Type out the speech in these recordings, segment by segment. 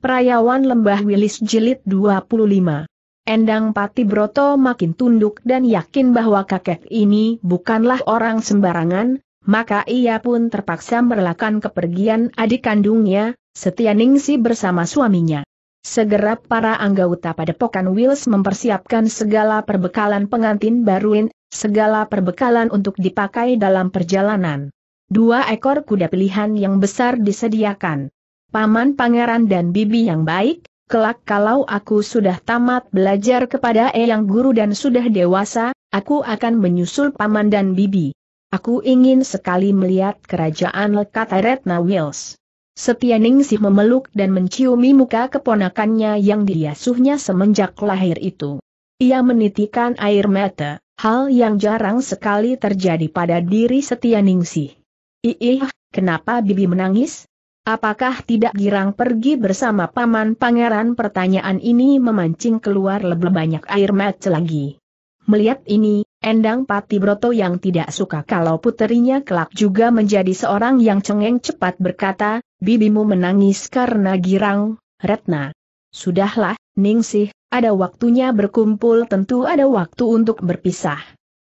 Perayawan Lembah Wilis Jilid 25 Endang Pati Broto makin tunduk dan yakin bahwa kakek ini bukanlah orang sembarangan, maka ia pun terpaksa merelakan kepergian adik kandungnya, Setia Ningsi bersama suaminya. Segera para anggota padepokan Wills mempersiapkan segala perbekalan pengantin baruin, segala perbekalan untuk dipakai dalam perjalanan. Dua ekor kuda pilihan yang besar disediakan paman pangeran dan bibi yang baik, kelak kalau aku sudah tamat belajar kepada eyang guru dan sudah dewasa, aku akan menyusul paman dan bibi. Aku ingin sekali melihat kerajaan Retna Wills. Setia Ningsih memeluk dan menciumi muka keponakannya yang diasuhnya semenjak lahir itu. Ia menitikan air mata, hal yang jarang sekali terjadi pada diri Setianingsi. Ningsih. Iih, kenapa Bibi menangis? Apakah tidak girang pergi bersama paman pangeran? Pertanyaan ini memancing keluar lebih banyak air mata lagi. Melihat ini, Endang Pati Broto yang tidak suka kalau puterinya kelak juga menjadi seorang yang cengeng cepat berkata, bibimu menangis karena girang, Retna. Sudahlah, Ningsih, ada waktunya berkumpul tentu ada waktu untuk berpisah.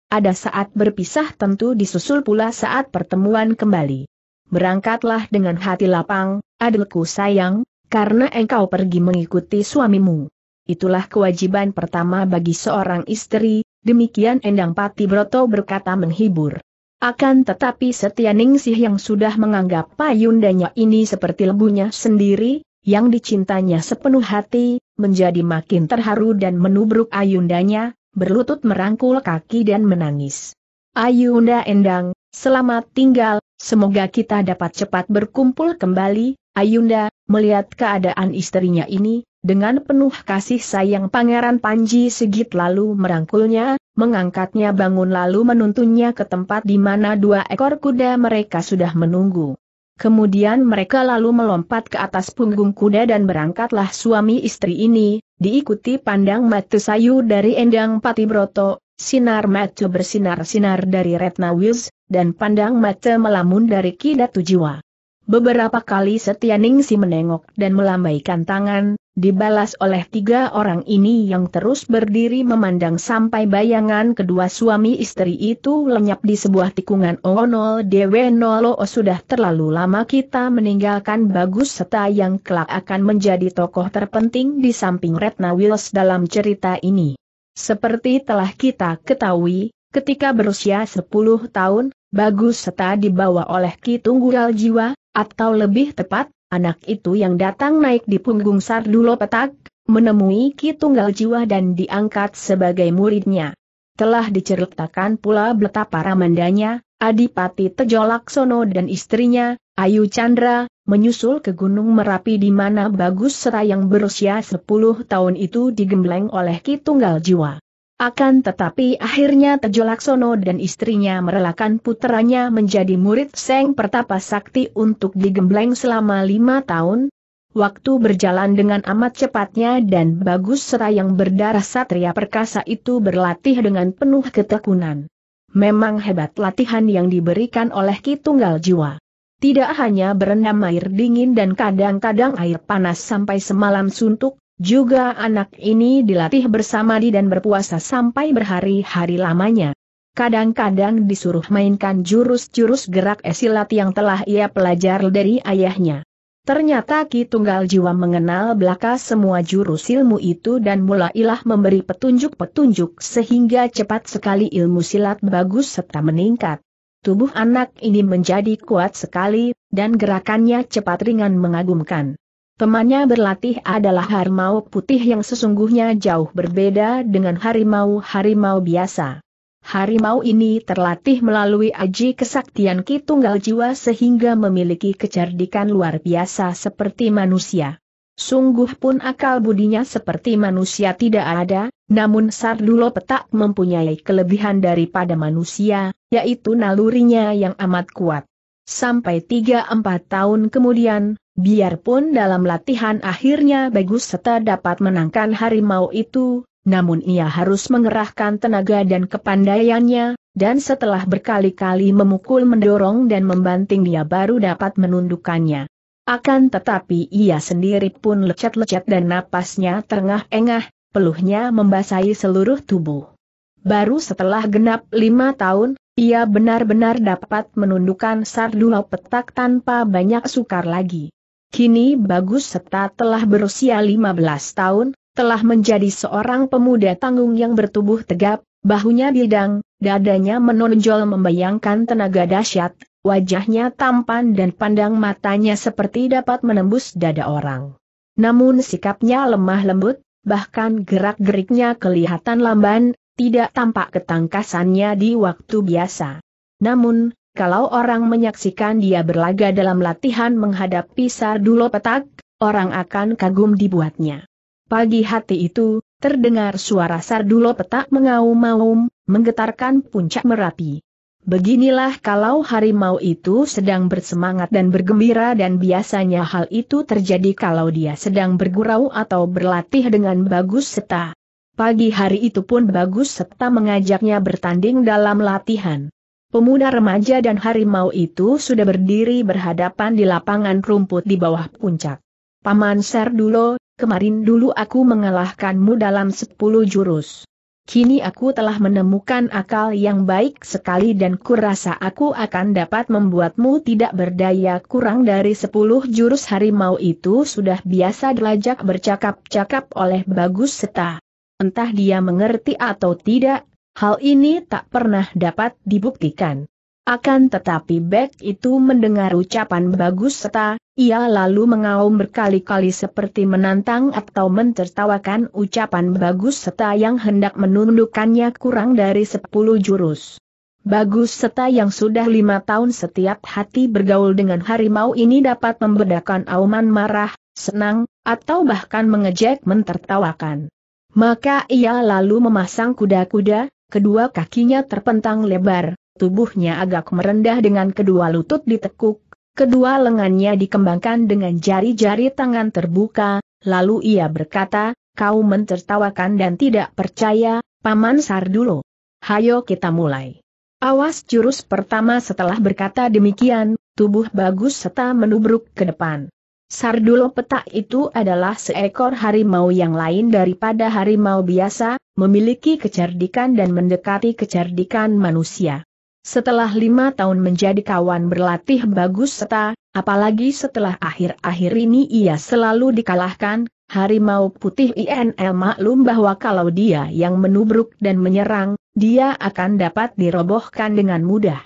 Ada saat berpisah tentu disusul pula saat pertemuan kembali. Berangkatlah dengan hati lapang, adilku sayang, karena engkau pergi mengikuti suamimu. Itulah kewajiban pertama bagi seorang istri, demikian Endang Pati Broto berkata menghibur. Akan tetapi Setia Ningsih yang sudah menganggap payundanya ini seperti lebunya sendiri, yang dicintanya sepenuh hati, menjadi makin terharu dan menubruk ayundanya, berlutut merangkul kaki dan menangis. Ayunda Endang, selamat tinggal, semoga kita dapat cepat berkumpul kembali, Ayunda, melihat keadaan istrinya ini, dengan penuh kasih sayang Pangeran Panji Sigit lalu merangkulnya, mengangkatnya bangun lalu menuntunnya ke tempat di mana dua ekor kuda mereka sudah menunggu. Kemudian mereka lalu melompat ke atas punggung kuda dan berangkatlah suami istri ini, diikuti pandang mata sayu dari Endang Patibroto, Sinar mata bersinar-sinar dari Retna Wils, dan pandang mata melamun dari Kidatu Jiwa. Beberapa kali Ningsi menengok dan melambaikan tangan, dibalas oleh tiga orang ini yang terus berdiri memandang sampai bayangan kedua suami istri itu lenyap di sebuah tikungan Oonol Dewe Nolo sudah terlalu lama kita meninggalkan Bagus Seta yang kelak akan menjadi tokoh terpenting di samping Retna Wills dalam cerita ini. Seperti telah kita ketahui, ketika berusia 10 tahun, Bagus Seta dibawa oleh Ki Tunggal Jiwa, atau lebih tepat, anak itu yang datang naik di punggung Sardulo Petak, menemui Ki Tunggal Jiwa dan diangkat sebagai muridnya. Telah diceritakan pula betapa ramandanya, Adipati Tejolaksono dan istrinya, Ayu Chandra, menyusul ke Gunung Merapi di mana Bagus Serayang berusia 10 tahun itu digembleng oleh Ki Tunggal Jiwa. Akan tetapi akhirnya Tejo Laksono dan istrinya merelakan putranya menjadi murid Seng Pertapa Sakti untuk digembleng selama lima tahun. Waktu berjalan dengan amat cepatnya dan Bagus Serayang berdarah Satria Perkasa itu berlatih dengan penuh ketekunan. Memang hebat latihan yang diberikan oleh Ki Tunggal Jiwa. Tidak hanya berendam air dingin dan kadang-kadang air panas sampai semalam suntuk, juga anak ini dilatih bersamadi dan berpuasa sampai berhari-hari lamanya. Kadang-kadang disuruh mainkan jurus-jurus gerak esilat yang telah ia pelajar dari ayahnya. Ternyata Ki Tunggal Jiwa mengenal belaka semua jurus ilmu itu dan mulailah memberi petunjuk-petunjuk sehingga cepat sekali ilmu silat bagus serta meningkat. Tubuh anak ini menjadi kuat sekali, dan gerakannya cepat ringan mengagumkan. Temannya berlatih adalah harimau putih yang sesungguhnya jauh berbeda dengan harimau-harimau biasa. Harimau ini terlatih melalui aji kesaktian Ki Tunggal Jiwa sehingga memiliki kecerdikan luar biasa seperti manusia. Sungguh pun akal budinya seperti manusia tidak ada, namun Sardulo petak mempunyai kelebihan daripada manusia, yaitu nalurinya yang amat kuat. Sampai 3-4 tahun kemudian, biarpun dalam latihan akhirnya bagus serta dapat menangkan harimau itu, namun ia harus mengerahkan tenaga dan kepandaiannya, dan setelah berkali-kali memukul mendorong dan membanting dia baru dapat menundukkannya. Akan tetapi ia sendiri pun lecet-lecet dan napasnya terengah-engah, peluhnya membasahi seluruh tubuh. Baru setelah genap lima tahun, ia benar-benar dapat menundukkan Sardulau Petak tanpa banyak sukar lagi. Kini Bagus Seta telah berusia 15 tahun, telah menjadi seorang pemuda tanggung yang bertubuh tegap, bahunya bidang, dadanya menonjol membayangkan tenaga dahsyat, wajahnya tampan dan pandang matanya seperti dapat menembus dada orang. Namun sikapnya lemah lembut, bahkan gerak-geriknya kelihatan lamban, tidak tampak ketangkasannya di waktu biasa. Namun, kalau orang menyaksikan dia berlaga dalam latihan menghadapi Sardulo Petak, orang akan kagum dibuatnya. Pagi hati itu, terdengar suara Sardulo Petak mengaum-aum, menggetarkan puncak Merapi. Beginilah kalau harimau itu sedang bersemangat dan bergembira dan biasanya hal itu terjadi kalau dia sedang bergurau atau berlatih dengan bagus seta. Pagi hari itu pun bagus seta mengajaknya bertanding dalam latihan. Pemuda remaja dan harimau itu sudah berdiri berhadapan di lapangan rumput di bawah puncak. Paman Serdulo, kemarin dulu aku mengalahkanmu dalam sepuluh jurus. Kini aku telah menemukan akal yang baik sekali dan kurasa aku akan dapat membuatmu tidak berdaya kurang dari sepuluh jurus harimau itu sudah biasa dilajak bercakap-cakap oleh Bagus Seta. Entah dia mengerti atau tidak, hal ini tak pernah dapat dibuktikan. Akan tetapi Bek itu mendengar ucapan bagus serta, ia lalu mengaum berkali-kali seperti menantang atau mentertawakan ucapan bagus serta yang hendak menundukkannya kurang dari sepuluh jurus. Bagus serta yang sudah lima tahun setiap hati bergaul dengan harimau ini dapat membedakan auman marah, senang, atau bahkan mengejek mentertawakan. Maka ia lalu memasang kuda-kuda, kedua kakinya terpentang lebar, tubuhnya agak merendah dengan kedua lutut ditekuk, kedua lengannya dikembangkan dengan jari-jari tangan terbuka, lalu ia berkata, kau mentertawakan dan tidak percaya, Paman Sardulo. Hayo kita mulai. Awas jurus pertama setelah berkata demikian, tubuh bagus serta menubruk ke depan. Sardulo petak itu adalah seekor harimau yang lain daripada harimau biasa, memiliki kecerdikan dan mendekati kecerdikan manusia. Setelah lima tahun menjadi kawan berlatih bagus serta, apalagi setelah akhir-akhir ini ia selalu dikalahkan, Harimau Putih INL maklum bahwa kalau dia yang menubruk dan menyerang, dia akan dapat dirobohkan dengan mudah.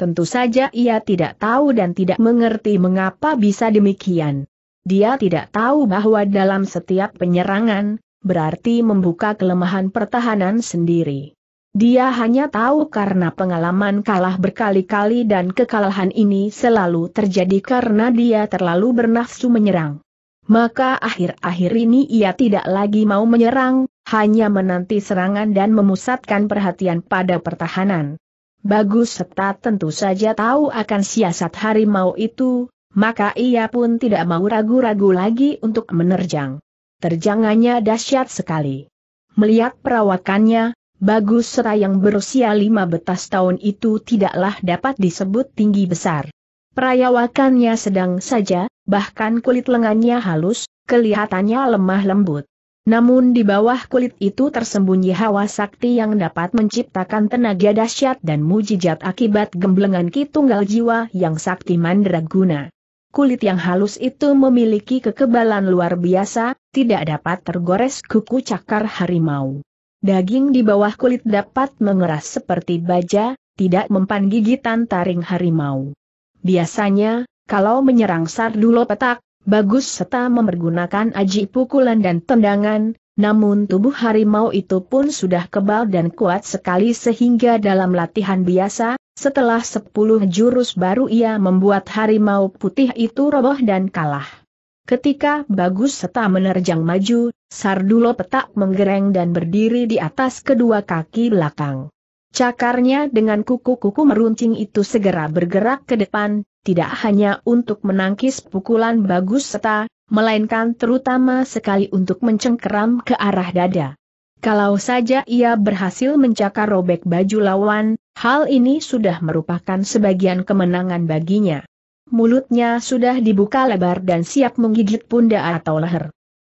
Tentu saja ia tidak tahu dan tidak mengerti mengapa bisa demikian. Dia tidak tahu bahwa dalam setiap penyerangan, berarti membuka kelemahan pertahanan sendiri. Dia hanya tahu karena pengalaman kalah berkali-kali dan kekalahan ini selalu terjadi karena dia terlalu bernafsu menyerang. Maka akhir-akhir ini ia tidak lagi mau menyerang, hanya menanti serangan dan memusatkan perhatian pada pertahanan. Bagus serta tentu saja tahu akan siasat harimau itu, maka ia pun tidak mau ragu-ragu lagi untuk menerjang. Terjangannya dahsyat sekali. Melihat perawakannya, Bagus Sera yang berusia lima betas tahun itu tidaklah dapat disebut tinggi besar. Perayawakannya sedang saja, bahkan kulit lengannya halus, kelihatannya lemah lembut. Namun di bawah kulit itu tersembunyi hawa sakti yang dapat menciptakan tenaga dahsyat dan mujijat akibat gemblengan kitunggal jiwa yang sakti mandraguna. Kulit yang halus itu memiliki kekebalan luar biasa, tidak dapat tergores kuku cakar harimau. Daging di bawah kulit dapat mengeras seperti baja, tidak mempan gigitan taring harimau. Biasanya, kalau menyerang sardulo petak, bagus serta mempergunakan aji pukulan dan tendangan, namun tubuh harimau itu pun sudah kebal dan kuat sekali sehingga dalam latihan biasa, setelah sepuluh jurus baru ia membuat harimau putih itu roboh dan kalah. Ketika Bagus Seta menerjang maju, Sardulo petak menggereng dan berdiri di atas kedua kaki belakang. Cakarnya dengan kuku-kuku meruncing itu segera bergerak ke depan, tidak hanya untuk menangkis pukulan Bagus Seta, melainkan terutama sekali untuk mencengkeram ke arah dada. Kalau saja ia berhasil mencakar robek baju lawan, hal ini sudah merupakan sebagian kemenangan baginya mulutnya sudah dibuka lebar dan siap menggigit pundak atau leher.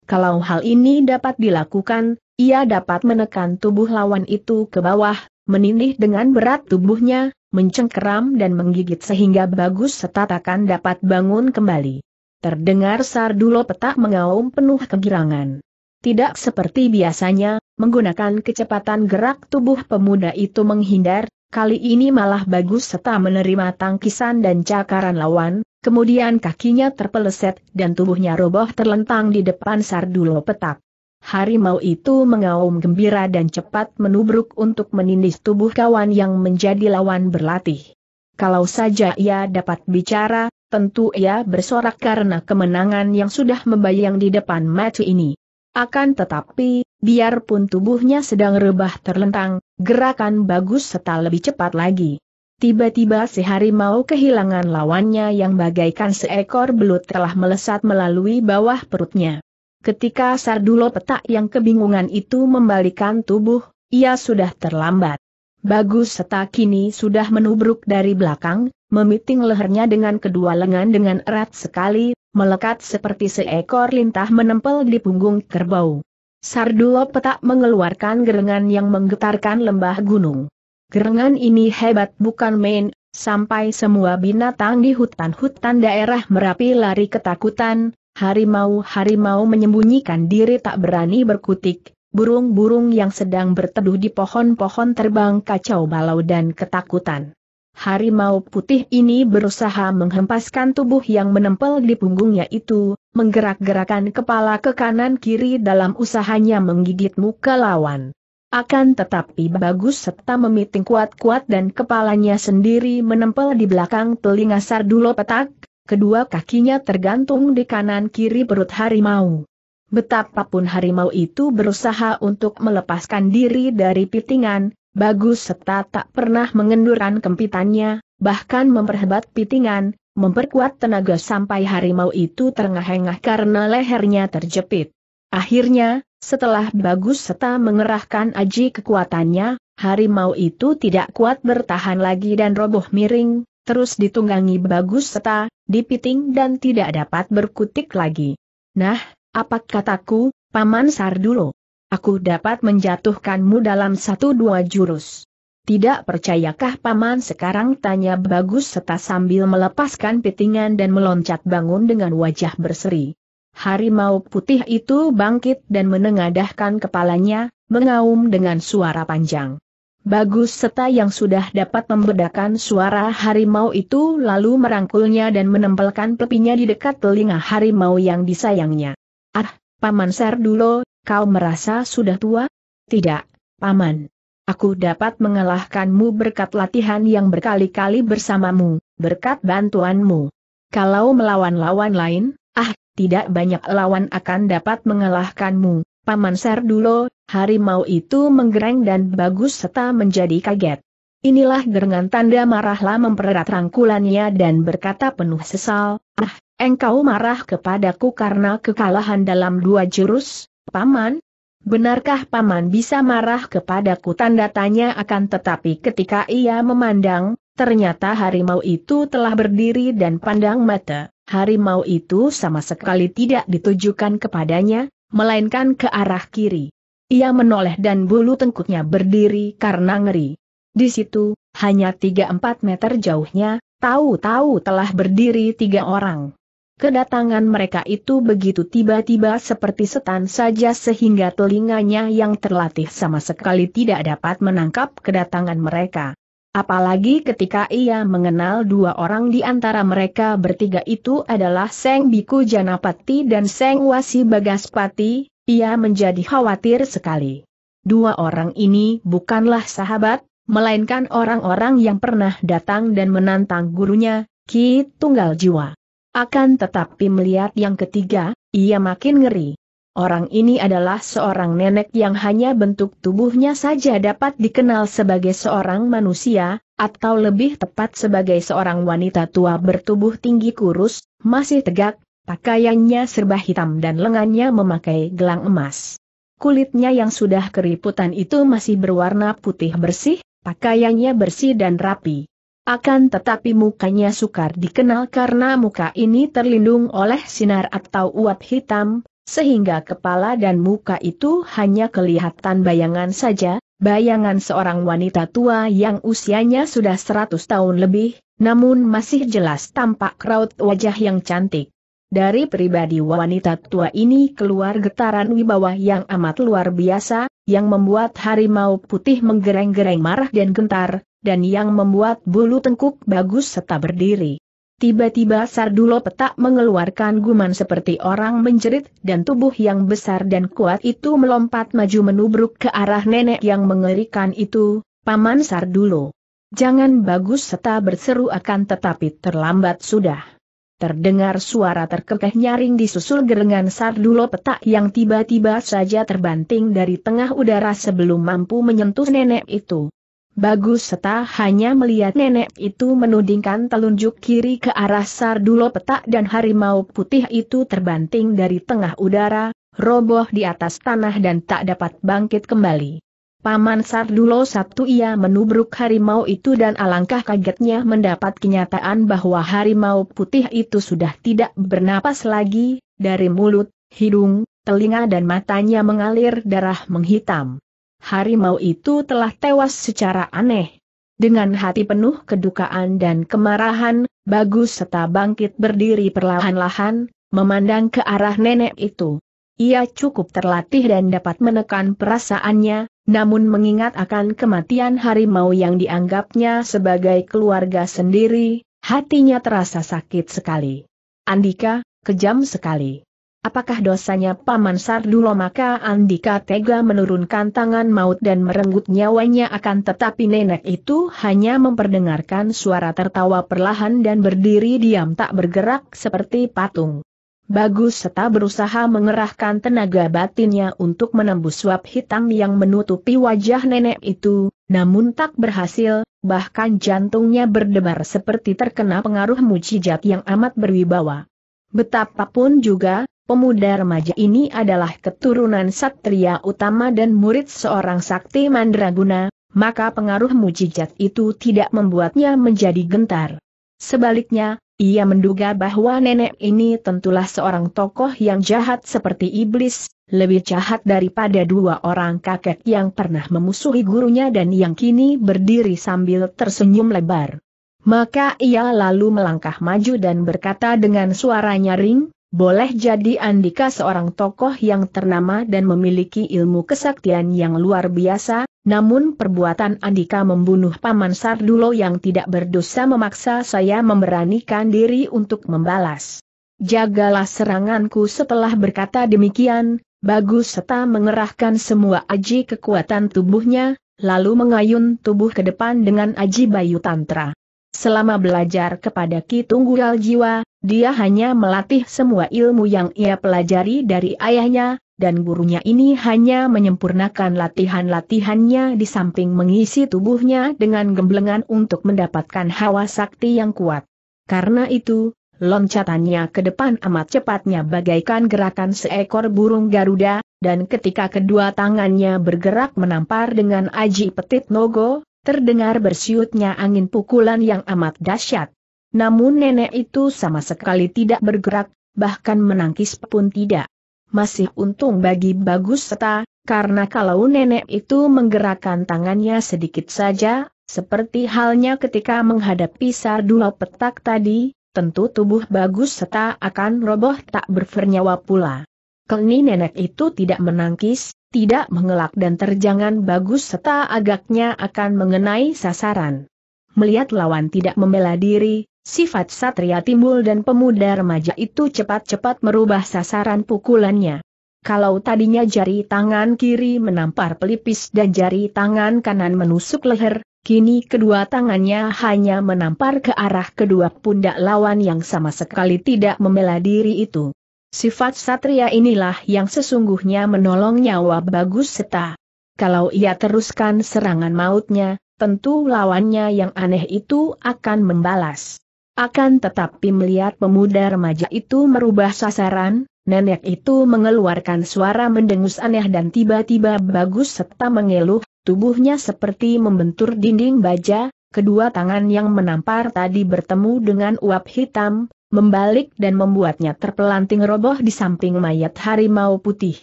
Kalau hal ini dapat dilakukan, ia dapat menekan tubuh lawan itu ke bawah, menindih dengan berat tubuhnya, mencengkeram dan menggigit sehingga bagus setatakan dapat bangun kembali. Terdengar Sardulo petak mengaum penuh kegirangan. Tidak seperti biasanya, menggunakan kecepatan gerak tubuh pemuda itu menghindar, kali ini malah bagus serta menerima tangkisan dan cakaran lawan, kemudian kakinya terpeleset dan tubuhnya roboh terlentang di depan Sardulo petak. Harimau itu mengaum gembira dan cepat menubruk untuk menindis tubuh kawan yang menjadi lawan berlatih. Kalau saja ia dapat bicara, tentu ia bersorak karena kemenangan yang sudah membayang di depan mata ini. Akan tetapi, biarpun tubuhnya sedang rebah terlentang, gerakan bagus serta lebih cepat lagi. Tiba-tiba si harimau kehilangan lawannya yang bagaikan seekor belut telah melesat melalui bawah perutnya. Ketika Sardulo petak yang kebingungan itu membalikan tubuh, ia sudah terlambat. Bagus Seta kini sudah menubruk dari belakang, memiting lehernya dengan kedua lengan dengan erat sekali, melekat seperti seekor lintah menempel di punggung kerbau. Sardulo petak mengeluarkan gerengan yang menggetarkan lembah gunung. Gerengan ini hebat bukan main, sampai semua binatang di hutan-hutan daerah Merapi lari ketakutan, harimau-harimau menyembunyikan diri tak berani berkutik, Burung-burung yang sedang berteduh di pohon-pohon terbang kacau balau dan ketakutan. Harimau putih ini berusaha menghempaskan tubuh yang menempel di punggungnya itu, menggerak-gerakan kepala ke kanan-kiri dalam usahanya menggigit muka lawan. Akan tetapi bagus serta memiting kuat-kuat dan kepalanya sendiri menempel di belakang telinga sardulo petak, kedua kakinya tergantung di kanan-kiri perut harimau. Betapapun harimau itu berusaha untuk melepaskan diri dari pitingan, Bagus serta tak pernah mengendurkan kempitannya, bahkan memperhebat pitingan, memperkuat tenaga sampai harimau itu terengah-engah karena lehernya terjepit. Akhirnya, setelah Bagus serta mengerahkan aji kekuatannya, harimau itu tidak kuat bertahan lagi dan roboh miring, terus ditunggangi Bagus serta dipiting dan tidak dapat berkutik lagi. Nah, apa kataku, Paman Sardulo? Aku dapat menjatuhkanmu dalam satu dua jurus. Tidak percayakah Paman sekarang tanya Bagus serta sambil melepaskan pitingan dan meloncat bangun dengan wajah berseri. Harimau putih itu bangkit dan menengadahkan kepalanya, mengaum dengan suara panjang. Bagus serta yang sudah dapat membedakan suara harimau itu lalu merangkulnya dan menempelkan pepinya di dekat telinga harimau yang disayangnya. Ah, Paman Serdulo, kau merasa sudah tua? Tidak, Paman. Aku dapat mengalahkanmu berkat latihan yang berkali-kali bersamamu, berkat bantuanmu. Kalau melawan lawan lain, ah, tidak banyak lawan akan dapat mengalahkanmu. Paman Serdulo, harimau itu menggereng dan bagus serta menjadi kaget. Inilah gerengan tanda marahlah mempererat rangkulannya dan berkata penuh sesal, ah, Engkau marah kepadaku karena kekalahan dalam dua jurus, Paman? Benarkah Paman bisa marah kepadaku? Tanda tanya akan tetapi ketika ia memandang, ternyata harimau itu telah berdiri dan pandang mata. Harimau itu sama sekali tidak ditujukan kepadanya, melainkan ke arah kiri. Ia menoleh dan bulu tengkuknya berdiri karena ngeri. Di situ, hanya 3-4 meter jauhnya, tahu-tahu telah berdiri tiga orang. Kedatangan mereka itu begitu tiba-tiba seperti setan saja sehingga telinganya yang terlatih sama sekali tidak dapat menangkap kedatangan mereka. Apalagi ketika ia mengenal dua orang di antara mereka bertiga itu adalah Seng Biku Janapati dan Seng Wasi Bagaspati, ia menjadi khawatir sekali. Dua orang ini bukanlah sahabat, melainkan orang-orang yang pernah datang dan menantang gurunya, Ki Tunggal Jiwa. Akan tetapi melihat yang ketiga, ia makin ngeri. Orang ini adalah seorang nenek yang hanya bentuk tubuhnya saja dapat dikenal sebagai seorang manusia, atau lebih tepat sebagai seorang wanita tua bertubuh tinggi kurus, masih tegak, pakaiannya serba hitam dan lengannya memakai gelang emas. Kulitnya yang sudah keriputan itu masih berwarna putih bersih, pakaiannya bersih dan rapi. Akan tetapi mukanya sukar dikenal karena muka ini terlindung oleh sinar atau uap hitam, sehingga kepala dan muka itu hanya kelihatan bayangan saja, bayangan seorang wanita tua yang usianya sudah 100 tahun lebih, namun masih jelas tampak raut wajah yang cantik. Dari pribadi wanita tua ini keluar getaran wibawa yang amat luar biasa, yang membuat harimau putih menggereng-gereng marah dan gentar, dan yang membuat bulu tengkuk bagus serta berdiri. Tiba-tiba Sardulo petak mengeluarkan guman seperti orang menjerit dan tubuh yang besar dan kuat itu melompat maju menubruk ke arah nenek yang mengerikan itu, Paman Sardulo. Jangan bagus serta berseru akan tetapi terlambat sudah. Terdengar suara terkekeh nyaring disusul gerengan sardulo petak yang tiba-tiba saja terbanting dari tengah udara sebelum mampu menyentuh nenek itu. Bagus Seta hanya melihat nenek itu menudingkan telunjuk kiri ke arah sardulo petak dan harimau putih itu terbanting dari tengah udara, roboh di atas tanah dan tak dapat bangkit kembali. Paman Sardulo Sabtu ia menubruk harimau itu dan alangkah kagetnya mendapat kenyataan bahwa harimau putih itu sudah tidak bernapas lagi, dari mulut, hidung, telinga dan matanya mengalir darah menghitam. Harimau itu telah tewas secara aneh. Dengan hati penuh kedukaan dan kemarahan, Bagus serta bangkit berdiri perlahan-lahan, memandang ke arah nenek itu. Ia cukup terlatih dan dapat menekan perasaannya, namun mengingat akan kematian harimau yang dianggapnya sebagai keluarga sendiri, hatinya terasa sakit sekali. Andika, kejam sekali. Apakah dosanya Paman Sardulo maka Andika tega menurunkan tangan maut dan merenggut nyawanya akan tetapi nenek itu hanya memperdengarkan suara tertawa perlahan dan berdiri diam tak bergerak seperti patung. Bagus seta berusaha mengerahkan tenaga batinnya untuk menembus suap hitam yang menutupi wajah nenek itu, namun tak berhasil, bahkan jantungnya berdebar seperti terkena pengaruh mujizat yang amat berwibawa. Betapapun juga, pemuda remaja ini adalah keturunan satria utama dan murid seorang sakti mandraguna, maka pengaruh mujizat itu tidak membuatnya menjadi gentar. Sebaliknya, ia menduga bahwa nenek ini tentulah seorang tokoh yang jahat seperti iblis, lebih jahat daripada dua orang kakek yang pernah memusuhi gurunya dan yang kini berdiri sambil tersenyum lebar. Maka ia lalu melangkah maju dan berkata dengan suara nyaring, boleh jadi Andika seorang tokoh yang ternama dan memiliki ilmu kesaktian yang luar biasa, namun perbuatan Andika membunuh Paman Sardulo yang tidak berdosa memaksa saya memberanikan diri untuk membalas. Jagalah seranganku setelah berkata demikian, Bagus serta mengerahkan semua aji kekuatan tubuhnya, lalu mengayun tubuh ke depan dengan aji Bayu Tantra. Selama belajar kepada Ki Tunggal Jiwa, dia hanya melatih semua ilmu yang ia pelajari dari ayahnya, dan gurunya ini hanya menyempurnakan latihan-latihannya di samping mengisi tubuhnya dengan gemblengan untuk mendapatkan hawa sakti yang kuat. Karena itu, loncatannya ke depan amat cepatnya bagaikan gerakan seekor burung Garuda, dan ketika kedua tangannya bergerak menampar dengan aji petit nogo, terdengar bersiutnya angin pukulan yang amat dahsyat. Namun nenek itu sama sekali tidak bergerak, bahkan menangkis pun tidak. Masih untung bagi Bagus Seta, karena kalau nenek itu menggerakkan tangannya sedikit saja, seperti halnya ketika menghadapi Sardula petak tadi, tentu tubuh Bagus Seta akan roboh tak bernyawa pula. Kelni nenek itu tidak menangkis, tidak mengelak dan terjangan bagus serta agaknya akan mengenai sasaran. Melihat lawan tidak membela diri, sifat satria timbul dan pemuda remaja itu cepat-cepat merubah sasaran pukulannya. Kalau tadinya jari tangan kiri menampar pelipis dan jari tangan kanan menusuk leher, kini kedua tangannya hanya menampar ke arah kedua pundak lawan yang sama sekali tidak membela diri itu. Sifat satria inilah yang sesungguhnya menolong nyawa bagus seta. Kalau ia teruskan serangan mautnya, tentu lawannya yang aneh itu akan membalas. Akan tetapi melihat pemuda remaja itu merubah sasaran, nenek itu mengeluarkan suara mendengus aneh dan tiba-tiba bagus serta mengeluh, tubuhnya seperti membentur dinding baja, kedua tangan yang menampar tadi bertemu dengan uap hitam, membalik dan membuatnya terpelanting roboh di samping mayat harimau putih.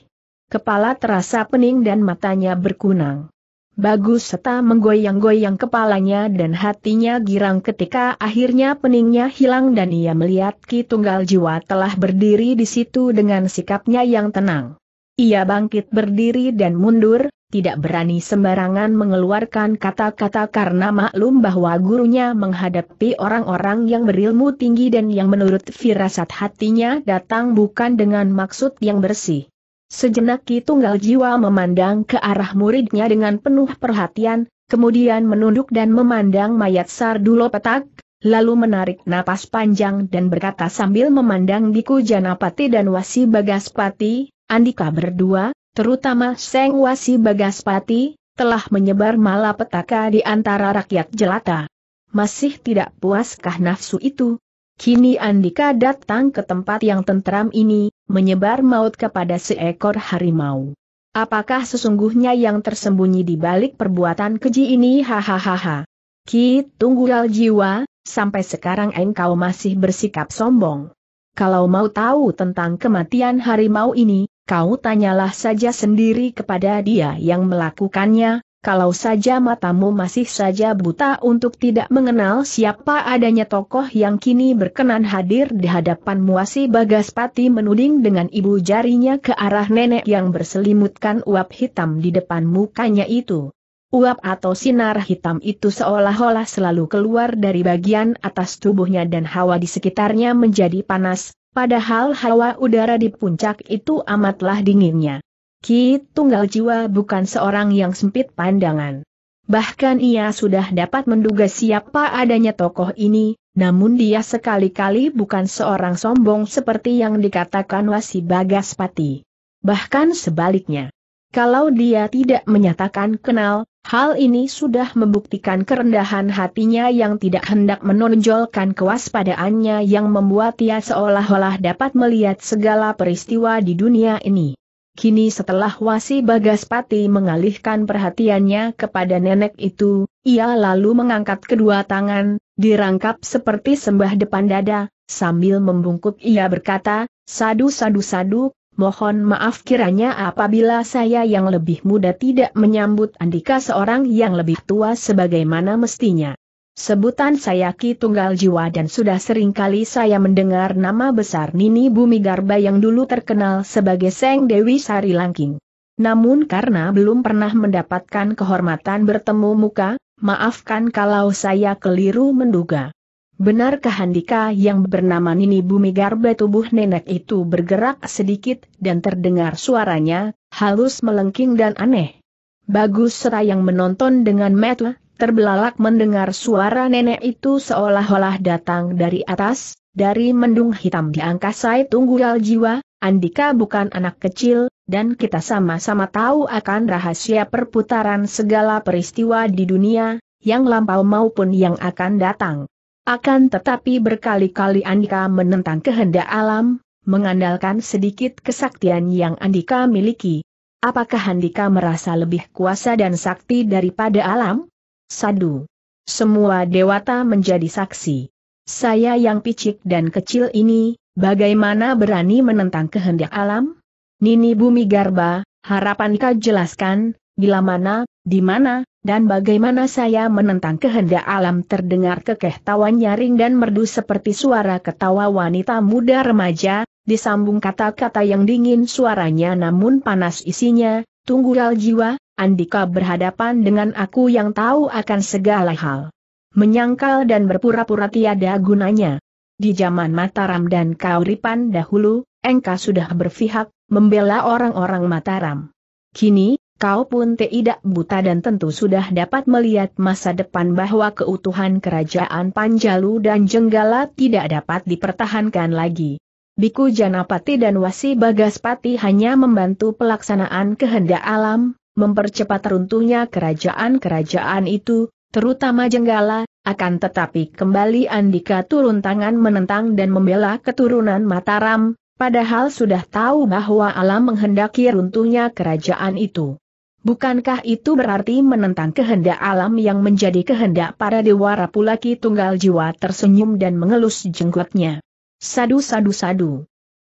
Kepala terasa pening dan matanya berkunang. Bagus serta menggoyang-goyang kepalanya dan hatinya girang ketika akhirnya peningnya hilang dan ia melihat Ki Tunggal Jiwa telah berdiri di situ dengan sikapnya yang tenang. Ia bangkit berdiri dan mundur, tidak berani sembarangan mengeluarkan kata-kata karena maklum bahwa gurunya menghadapi orang-orang yang berilmu tinggi dan yang menurut firasat hatinya datang bukan dengan maksud yang bersih. Sejenak Ki Tunggal Jiwa memandang ke arah muridnya dengan penuh perhatian, kemudian menunduk dan memandang mayat Sardulo petak, lalu menarik napas panjang dan berkata sambil memandang Biku Janapati dan Wasi Bagaspati, Andika berdua, terutama Seng Wasi Bagaspati, telah menyebar malapetaka di antara rakyat jelata. Masih tidak puaskah nafsu itu? Kini Andika datang ke tempat yang tentram ini, menyebar maut kepada seekor harimau. Apakah sesungguhnya yang tersembunyi di balik perbuatan keji ini hahaha. Ki Tunggal Jiwa, sampai sekarang engkau masih bersikap sombong. Kalau mau tahu tentang kematian harimau ini, Kau tanyalah saja sendiri kepada dia yang melakukannya, kalau saja matamu masih saja buta untuk tidak mengenal siapa adanya tokoh yang kini berkenan hadir di hadapan Muasi Bagaspati menuding dengan ibu jarinya ke arah nenek yang berselimutkan uap hitam di depan mukanya itu. Uap atau sinar hitam itu seolah-olah selalu keluar dari bagian atas tubuhnya dan hawa di sekitarnya menjadi panas, Padahal hawa udara di puncak itu amatlah dinginnya. Ki Tunggal Jiwa bukan seorang yang sempit pandangan. Bahkan ia sudah dapat menduga siapa adanya tokoh ini, namun dia sekali-kali bukan seorang sombong seperti yang dikatakan Wasi Bagaspati. Bahkan sebaliknya. Kalau dia tidak menyatakan kenal, Hal ini sudah membuktikan kerendahan hatinya yang tidak hendak menonjolkan kewaspadaannya yang membuat ia seolah-olah dapat melihat segala peristiwa di dunia ini. Kini setelah Wasi Bagaspati mengalihkan perhatiannya kepada nenek itu, ia lalu mengangkat kedua tangan, dirangkap seperti sembah depan dada, sambil membungkuk ia berkata, sadu sadu sadu, Mohon maaf kiranya apabila saya yang lebih muda tidak menyambut Andika seorang yang lebih tua sebagaimana mestinya. Sebutan saya Ki Tunggal Jiwa dan sudah sering kali saya mendengar nama besar Nini Bumi Garba yang dulu terkenal sebagai Seng Dewi Sari Langking. Namun karena belum pernah mendapatkan kehormatan bertemu muka, maafkan kalau saya keliru menduga. Benarkah Andika yang bernama Nini Bumi Garba tubuh nenek itu bergerak sedikit dan terdengar suaranya, halus melengking dan aneh. Bagus serah yang menonton dengan mata, terbelalak mendengar suara nenek itu seolah-olah datang dari atas, dari mendung hitam di angkasa tunggal jiwa, Andika bukan anak kecil, dan kita sama-sama tahu akan rahasia perputaran segala peristiwa di dunia, yang lampau maupun yang akan datang. Akan tetapi berkali-kali Andika menentang kehendak alam, mengandalkan sedikit kesaktian yang Andika miliki. Apakah Andika merasa lebih kuasa dan sakti daripada alam? Sadu. Semua dewata menjadi saksi. Saya yang picik dan kecil ini, bagaimana berani menentang kehendak alam? Nini Bumi Garba, harapankah jelaskan, bila mana, di mana, dan bagaimana saya menentang kehendak alam terdengar kekeh tawa nyaring dan merdu seperti suara ketawa wanita muda remaja, disambung kata-kata yang dingin suaranya namun panas isinya, tunggural jiwa, Andika berhadapan dengan aku yang tahu akan segala hal. Menyangkal dan berpura-pura tiada gunanya. Di zaman Mataram dan Kauripan dahulu, Engka sudah berpihak, membela orang-orang Mataram. Kini, Kau pun tidak buta dan tentu sudah dapat melihat masa depan bahwa keutuhan kerajaan Panjalu dan Jenggala tidak dapat dipertahankan lagi. Biku Janapati dan Wasi Bagaspati hanya membantu pelaksanaan kehendak alam, mempercepat runtuhnya kerajaan-kerajaan itu, terutama Jenggala, akan tetapi kembali Andika turun tangan menentang dan membela keturunan Mataram, padahal sudah tahu bahwa alam menghendaki runtuhnya kerajaan itu. Bukankah itu berarti menentang kehendak alam yang menjadi kehendak para dewa Rapulaki Tunggal Jiwa tersenyum dan mengelus jenggotnya. Sadu sadu sadu.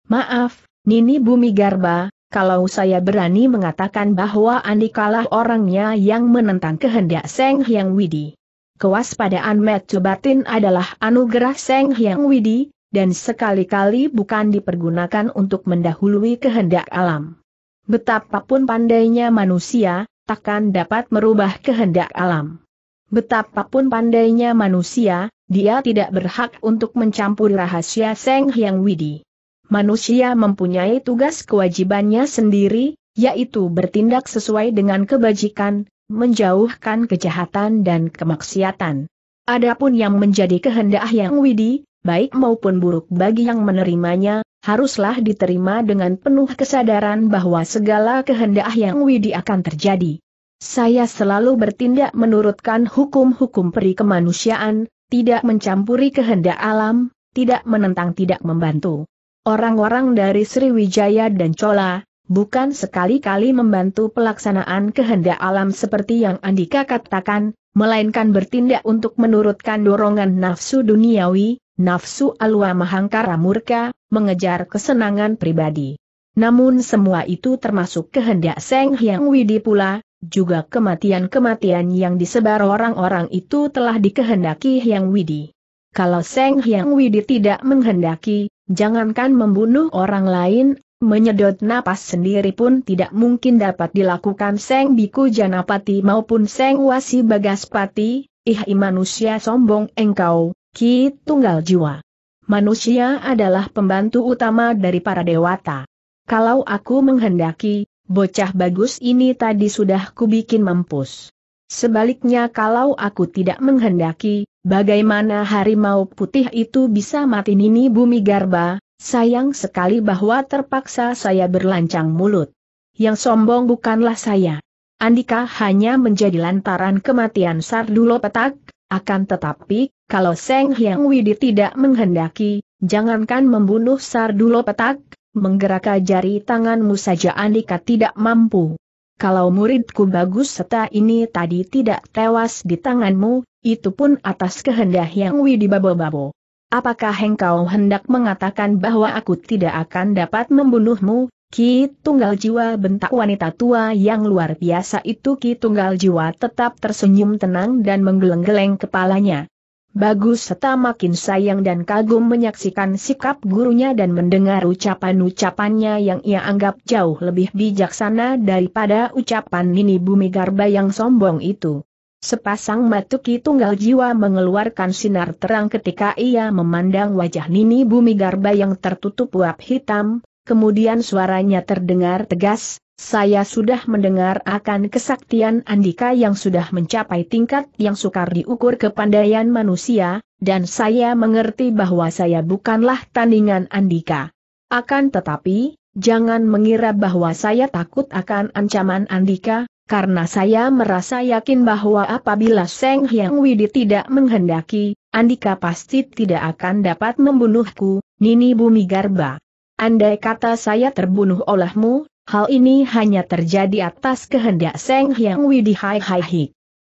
Maaf, Nini Bumi Garba, kalau saya berani mengatakan bahwa Andikalah orangnya yang menentang kehendak Seng Hyang Widi. Kewaspadaan Metu Batin adalah anugerah Seng Hyang Widi, dan sekali-kali bukan dipergunakan untuk mendahului kehendak alam. Betapapun pandainya manusia, takkan dapat merubah kehendak alam. Betapapun pandainya manusia, dia tidak berhak untuk mencampur rahasia Seng Hyang Widi. Manusia mempunyai tugas kewajibannya sendiri, yaitu bertindak sesuai dengan kebajikan, menjauhkan kejahatan dan kemaksiatan. Adapun yang menjadi kehendak Yang Widi, baik maupun buruk bagi yang menerimanya, haruslah diterima dengan penuh kesadaran bahwa segala kehendak yang widi akan terjadi. Saya selalu bertindak menurutkan hukum-hukum peri kemanusiaan, tidak mencampuri kehendak alam, tidak menentang tidak membantu. Orang-orang dari Sriwijaya dan Chola, bukan sekali-kali membantu pelaksanaan kehendak alam seperti yang Andika katakan, melainkan bertindak untuk menurutkan dorongan nafsu duniawi, nafsu alwa mahangkara murka, mengejar kesenangan pribadi. Namun semua itu termasuk kehendak Seng Hyang Widi pula, juga kematian-kematian yang disebar orang-orang itu telah dikehendaki Hyang Widi. Kalau Seng Hyang Widi tidak menghendaki, jangankan membunuh orang lain, menyedot napas sendiri pun tidak mungkin dapat dilakukan Seng Biku Janapati maupun Seng Wasi Bagaspati, ih manusia sombong engkau, Ki Tunggal Jiwa. Manusia adalah pembantu utama dari para dewata. Kalau aku menghendaki, bocah bagus ini tadi sudah kubikin mampus. Sebaliknya kalau aku tidak menghendaki, bagaimana harimau putih itu bisa mati nini bumi garba, sayang sekali bahwa terpaksa saya berlancang mulut. Yang sombong bukanlah saya. Andika hanya menjadi lantaran kematian Sardulo Petak, akan tetapi, kalau Seng Hyang Widi tidak menghendaki, jangankan membunuh Sardulo Petak, menggerakkan jari tanganmu saja Andika tidak mampu. Kalau muridku bagus serta ini tadi tidak tewas di tanganmu, itu pun atas kehendak Hyang Widi Babo-Babo. Apakah engkau hendak mengatakan bahwa aku tidak akan dapat membunuhmu, Ki Tunggal Jiwa bentak wanita tua yang luar biasa itu Ki Tunggal Jiwa tetap tersenyum tenang dan menggeleng-geleng kepalanya. Bagus serta makin sayang dan kagum menyaksikan sikap gurunya dan mendengar ucapan-ucapannya yang ia anggap jauh lebih bijaksana daripada ucapan Nini Bumi Garba yang sombong itu. Sepasang mata Ki Tunggal Jiwa mengeluarkan sinar terang ketika ia memandang wajah Nini Bumi Garba yang tertutup uap hitam, kemudian suaranya terdengar tegas, saya sudah mendengar akan kesaktian Andika yang sudah mencapai tingkat yang sukar diukur kepandaian manusia, dan saya mengerti bahwa saya bukanlah tandingan Andika. Akan tetapi, jangan mengira bahwa saya takut akan ancaman Andika, karena saya merasa yakin bahwa apabila Seng Hyang Widi tidak menghendaki, Andika pasti tidak akan dapat membunuhku, Nini Bumi Garba. Andai kata saya terbunuh olehmu, hal ini hanya terjadi atas kehendak Seng Hyang Widihai Hai Hai.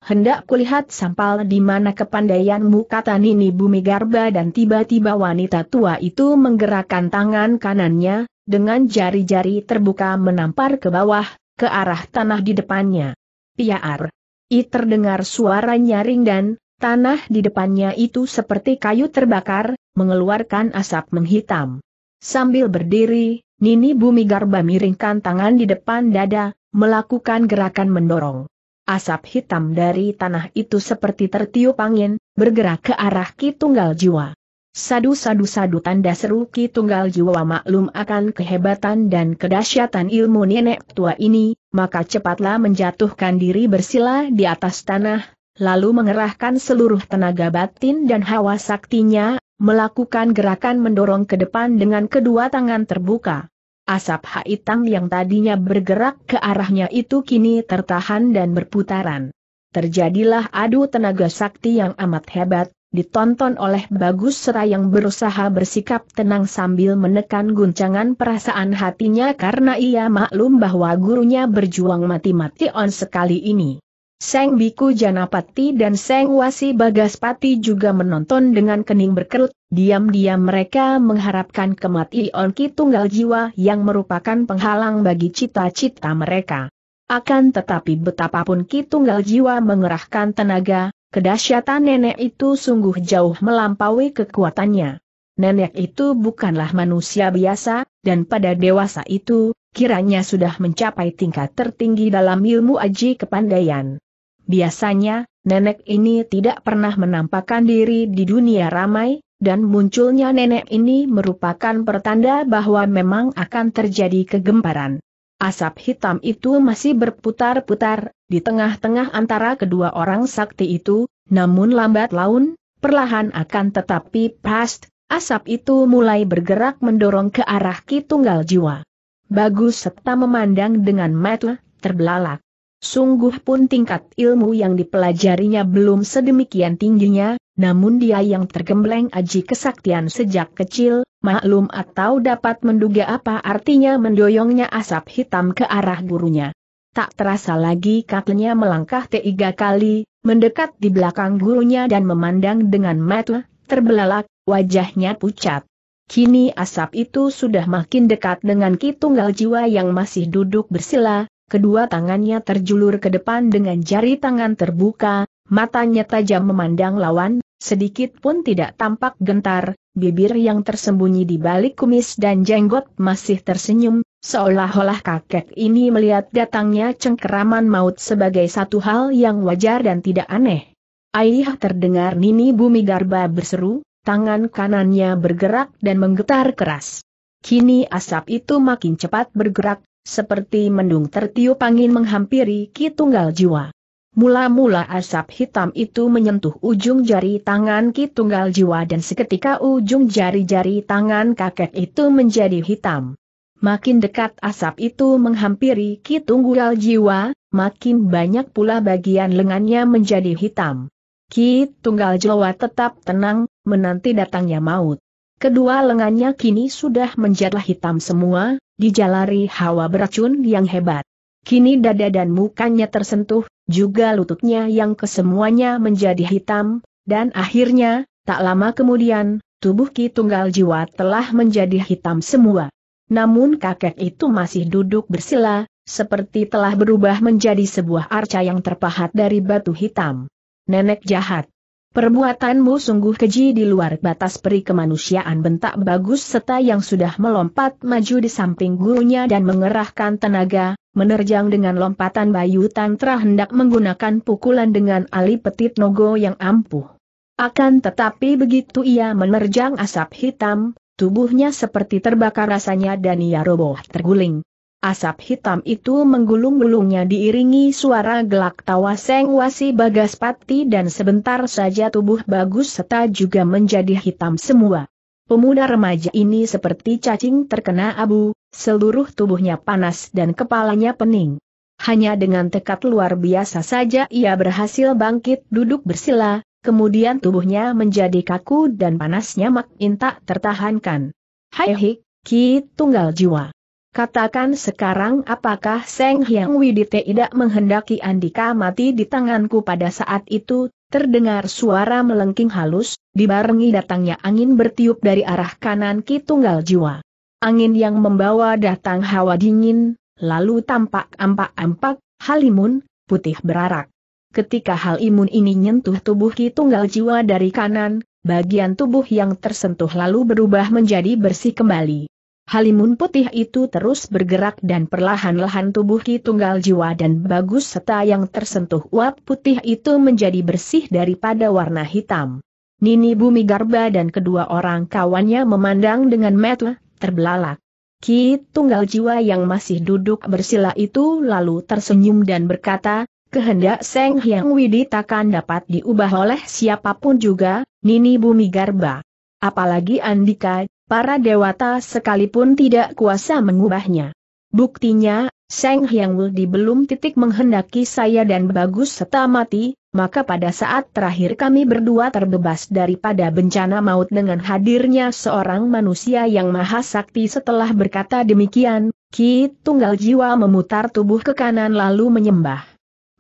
Hendak kulihat sampal di mana kepandaianmu kata Nini Bumi Garba dan tiba-tiba wanita tua itu menggerakkan tangan kanannya, dengan jari-jari terbuka menampar ke bawah, ke arah tanah di depannya. Piar. I terdengar suara nyaring dan, tanah di depannya itu seperti kayu terbakar, mengeluarkan asap menghitam. Sambil berdiri, Nini Bumi Garba miringkan tangan di depan dada, melakukan gerakan mendorong. Asap hitam dari tanah itu seperti tertiup angin, bergerak ke arah Ki Tunggal Jiwa. Sadu-sadu-sadu tanda seru Ki Tunggal Jiwa maklum akan kehebatan dan kedahsyatan ilmu nenek tua ini, maka cepatlah menjatuhkan diri bersila di atas tanah, lalu mengerahkan seluruh tenaga batin dan hawa saktinya melakukan gerakan mendorong ke depan dengan kedua tangan terbuka. Asap haitang yang tadinya bergerak ke arahnya itu kini tertahan dan berputaran. Terjadilah adu tenaga sakti yang amat hebat, ditonton oleh Bagus Sera yang berusaha bersikap tenang sambil menekan guncangan perasaan hatinya karena ia maklum bahwa gurunya berjuang mati mati on sekali ini. Seng Biku Janapati dan Seng Wasi Bagaspati juga menonton dengan kening berkerut, diam-diam mereka mengharapkan kematian Ki Tunggal Jiwa yang merupakan penghalang bagi cita-cita mereka. Akan tetapi betapapun Ki Tunggal Jiwa mengerahkan tenaga, kedahsyatan nenek itu sungguh jauh melampaui kekuatannya. Nenek itu bukanlah manusia biasa, dan pada dewasa itu, kiranya sudah mencapai tingkat tertinggi dalam ilmu aji kepandaian. Biasanya, nenek ini tidak pernah menampakkan diri di dunia ramai, dan munculnya nenek ini merupakan pertanda bahwa memang akan terjadi kegemparan. Asap hitam itu masih berputar-putar, di tengah-tengah antara kedua orang sakti itu, namun lambat laun, perlahan akan tetapi past, asap itu mulai bergerak mendorong ke arah Kitunggal Jiwa. Bagus serta memandang dengan mata terbelalak. Sungguh pun tingkat ilmu yang dipelajarinya belum sedemikian tingginya, namun dia yang tergembleng aji kesaktian sejak kecil, maklum atau dapat menduga apa artinya mendoyongnya asap hitam ke arah gurunya. Tak terasa lagi katanya melangkah tiga kali, mendekat di belakang gurunya dan memandang dengan mata terbelalak, wajahnya pucat. Kini asap itu sudah makin dekat dengan Kitunggal Jiwa yang masih duduk bersila, kedua tangannya terjulur ke depan dengan jari tangan terbuka, matanya tajam memandang lawan, sedikit pun tidak tampak gentar, bibir yang tersembunyi di balik kumis dan jenggot masih tersenyum, seolah-olah kakek ini melihat datangnya cengkeraman maut sebagai satu hal yang wajar dan tidak aneh. Ayah terdengar Nini Bumi Garba berseru, tangan kanannya bergerak dan menggetar keras. Kini asap itu makin cepat bergerak, seperti mendung tertiup angin menghampiri Ki Tunggal Jiwa. Mula-mula asap hitam itu menyentuh ujung jari tangan Ki Tunggal Jiwa dan seketika ujung jari-jari tangan kakek itu menjadi hitam. Makin dekat asap itu menghampiri Ki Tunggal Jiwa, makin banyak pula bagian lengannya menjadi hitam. Ki Tunggal Jiwa tetap tenang, menanti datangnya maut. Kedua lengannya kini sudah menjadi hitam semua, dijalari hawa beracun yang hebat. Kini dada dan mukanya tersentuh, juga lututnya yang kesemuanya menjadi hitam, dan akhirnya, tak lama kemudian, tubuh Ki Tunggal Jiwa telah menjadi hitam semua. Namun kakek itu masih duduk bersila, seperti telah berubah menjadi sebuah arca yang terpahat dari batu hitam. Nenek jahat. Perbuatanmu sungguh keji di luar batas peri kemanusiaan bentak bagus serta yang sudah melompat maju di samping gurunya dan mengerahkan tenaga, menerjang dengan lompatan Bayu Tantra hendak menggunakan pukulan dengan ali petit nogo yang ampuh. Akan tetapi begitu ia menerjang asap hitam, tubuhnya seperti terbakar rasanya dan ia roboh terguling, Asap hitam itu menggulung-gulungnya diiringi suara gelak tawa Seng Wasi Bagaspati dan sebentar saja tubuh bagus serta juga menjadi hitam semua. Pemuda remaja ini seperti cacing terkena abu, seluruh tubuhnya panas dan kepalanya pening. Hanya dengan tekad luar biasa saja ia berhasil bangkit duduk bersila, kemudian tubuhnya menjadi kaku dan panasnya makin tak tertahankan. Hai hik, ki tunggal jiwa. Katakan sekarang apakah Seng Hyang Widite tidak menghendaki Andika mati di tanganku pada saat itu, terdengar suara melengking halus, dibarengi datangnya angin bertiup dari arah kanan Ki Tunggal Jiwa. Angin yang membawa datang hawa dingin, lalu tampak ampak-ampak, halimun, putih berarak. Ketika halimun ini nyentuh tubuh Ki Tunggal Jiwa dari kanan, bagian tubuh yang tersentuh lalu berubah menjadi bersih kembali. Halimun putih itu terus bergerak dan perlahan-lahan tubuh Ki Tunggal Jiwa dan Bagus serta yang tersentuh uap putih itu menjadi bersih daripada warna hitam. Nini Bumi Garba dan kedua orang kawannya memandang dengan mata terbelalak. Ki Tunggal Jiwa yang masih duduk bersila itu lalu tersenyum dan berkata, kehendak Seng Hyang Widi takkan dapat diubah oleh siapapun juga, Nini Bumi Garba. Apalagi Andika, para dewata sekalipun tidak kuasa mengubahnya. Buktinya, Seng Hyang Wuldi belum titik menghendaki saya dan bagus serta mati, maka pada saat terakhir kami berdua terbebas daripada bencana maut dengan hadirnya seorang manusia yang maha sakti setelah berkata demikian, Ki Tunggal Jiwa memutar tubuh ke kanan lalu menyembah.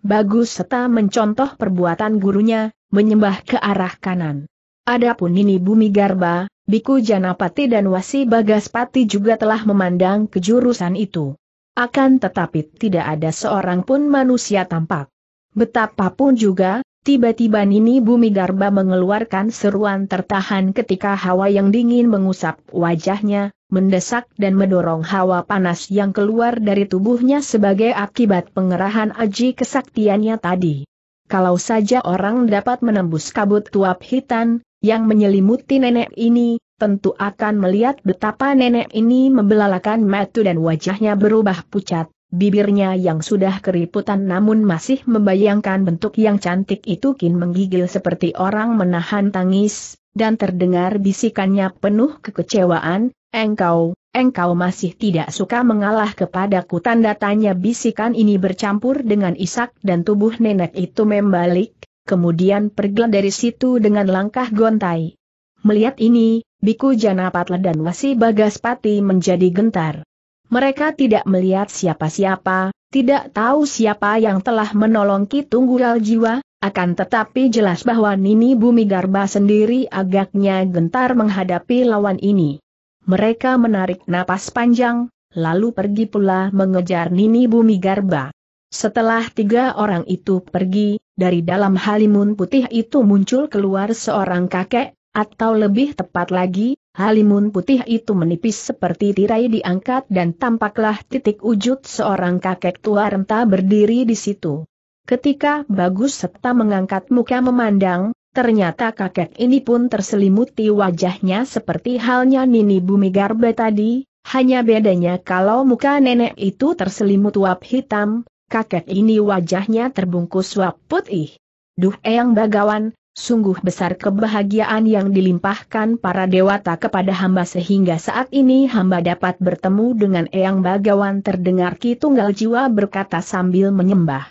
Bagus serta mencontoh perbuatan gurunya, menyembah ke arah kanan. Adapun ini bumi garba, Biku Janapati dan Wasi Bagaspati juga telah memandang kejurusan itu. Akan tetapi tidak ada seorang pun manusia tampak. Betapapun juga, tiba-tiba Nini Bumi Garba mengeluarkan seruan tertahan ketika hawa yang dingin mengusap wajahnya, mendesak dan mendorong hawa panas yang keluar dari tubuhnya sebagai akibat pengerahan aji kesaktiannya tadi. Kalau saja orang dapat menembus kabut tuap hitam, yang menyelimuti nenek ini, tentu akan melihat betapa nenek ini membelalakan matu dan wajahnya berubah pucat, bibirnya yang sudah keriputan namun masih membayangkan bentuk yang cantik itu kin menggigil seperti orang menahan tangis, dan terdengar bisikannya penuh kekecewaan, engkau, engkau masih tidak suka mengalah kepadaku tanda tanya bisikan ini bercampur dengan isak dan tubuh nenek itu membalik, kemudian pergilah dari situ dengan langkah gontai. Melihat ini, Biku Janapatla dan Wasi Bagaspati menjadi gentar. Mereka tidak melihat siapa-siapa, tidak tahu siapa yang telah menolong Kitunggural Jiwa, akan tetapi jelas bahwa Nini Bumi Garba sendiri agaknya gentar menghadapi lawan ini. Mereka menarik napas panjang, lalu pergi pula mengejar Nini Bumi Garba. Setelah tiga orang itu pergi, dari dalam halimun putih itu muncul keluar seorang kakek, atau lebih tepat lagi, halimun putih itu menipis seperti tirai diangkat dan tampaklah titik wujud seorang kakek tua renta berdiri di situ. Ketika Bagus serta mengangkat muka memandang, ternyata kakek ini pun terselimuti wajahnya seperti halnya Nini Bumi Garbe tadi, hanya bedanya kalau muka nenek itu terselimut uap hitam, kakek ini wajahnya terbungkus suap putih. Duh Eyang Bagawan, sungguh besar kebahagiaan yang dilimpahkan para dewata kepada hamba sehingga saat ini hamba dapat bertemu dengan Eyang Bagawan terdengar Ki Tunggal Jiwa berkata sambil menyembah.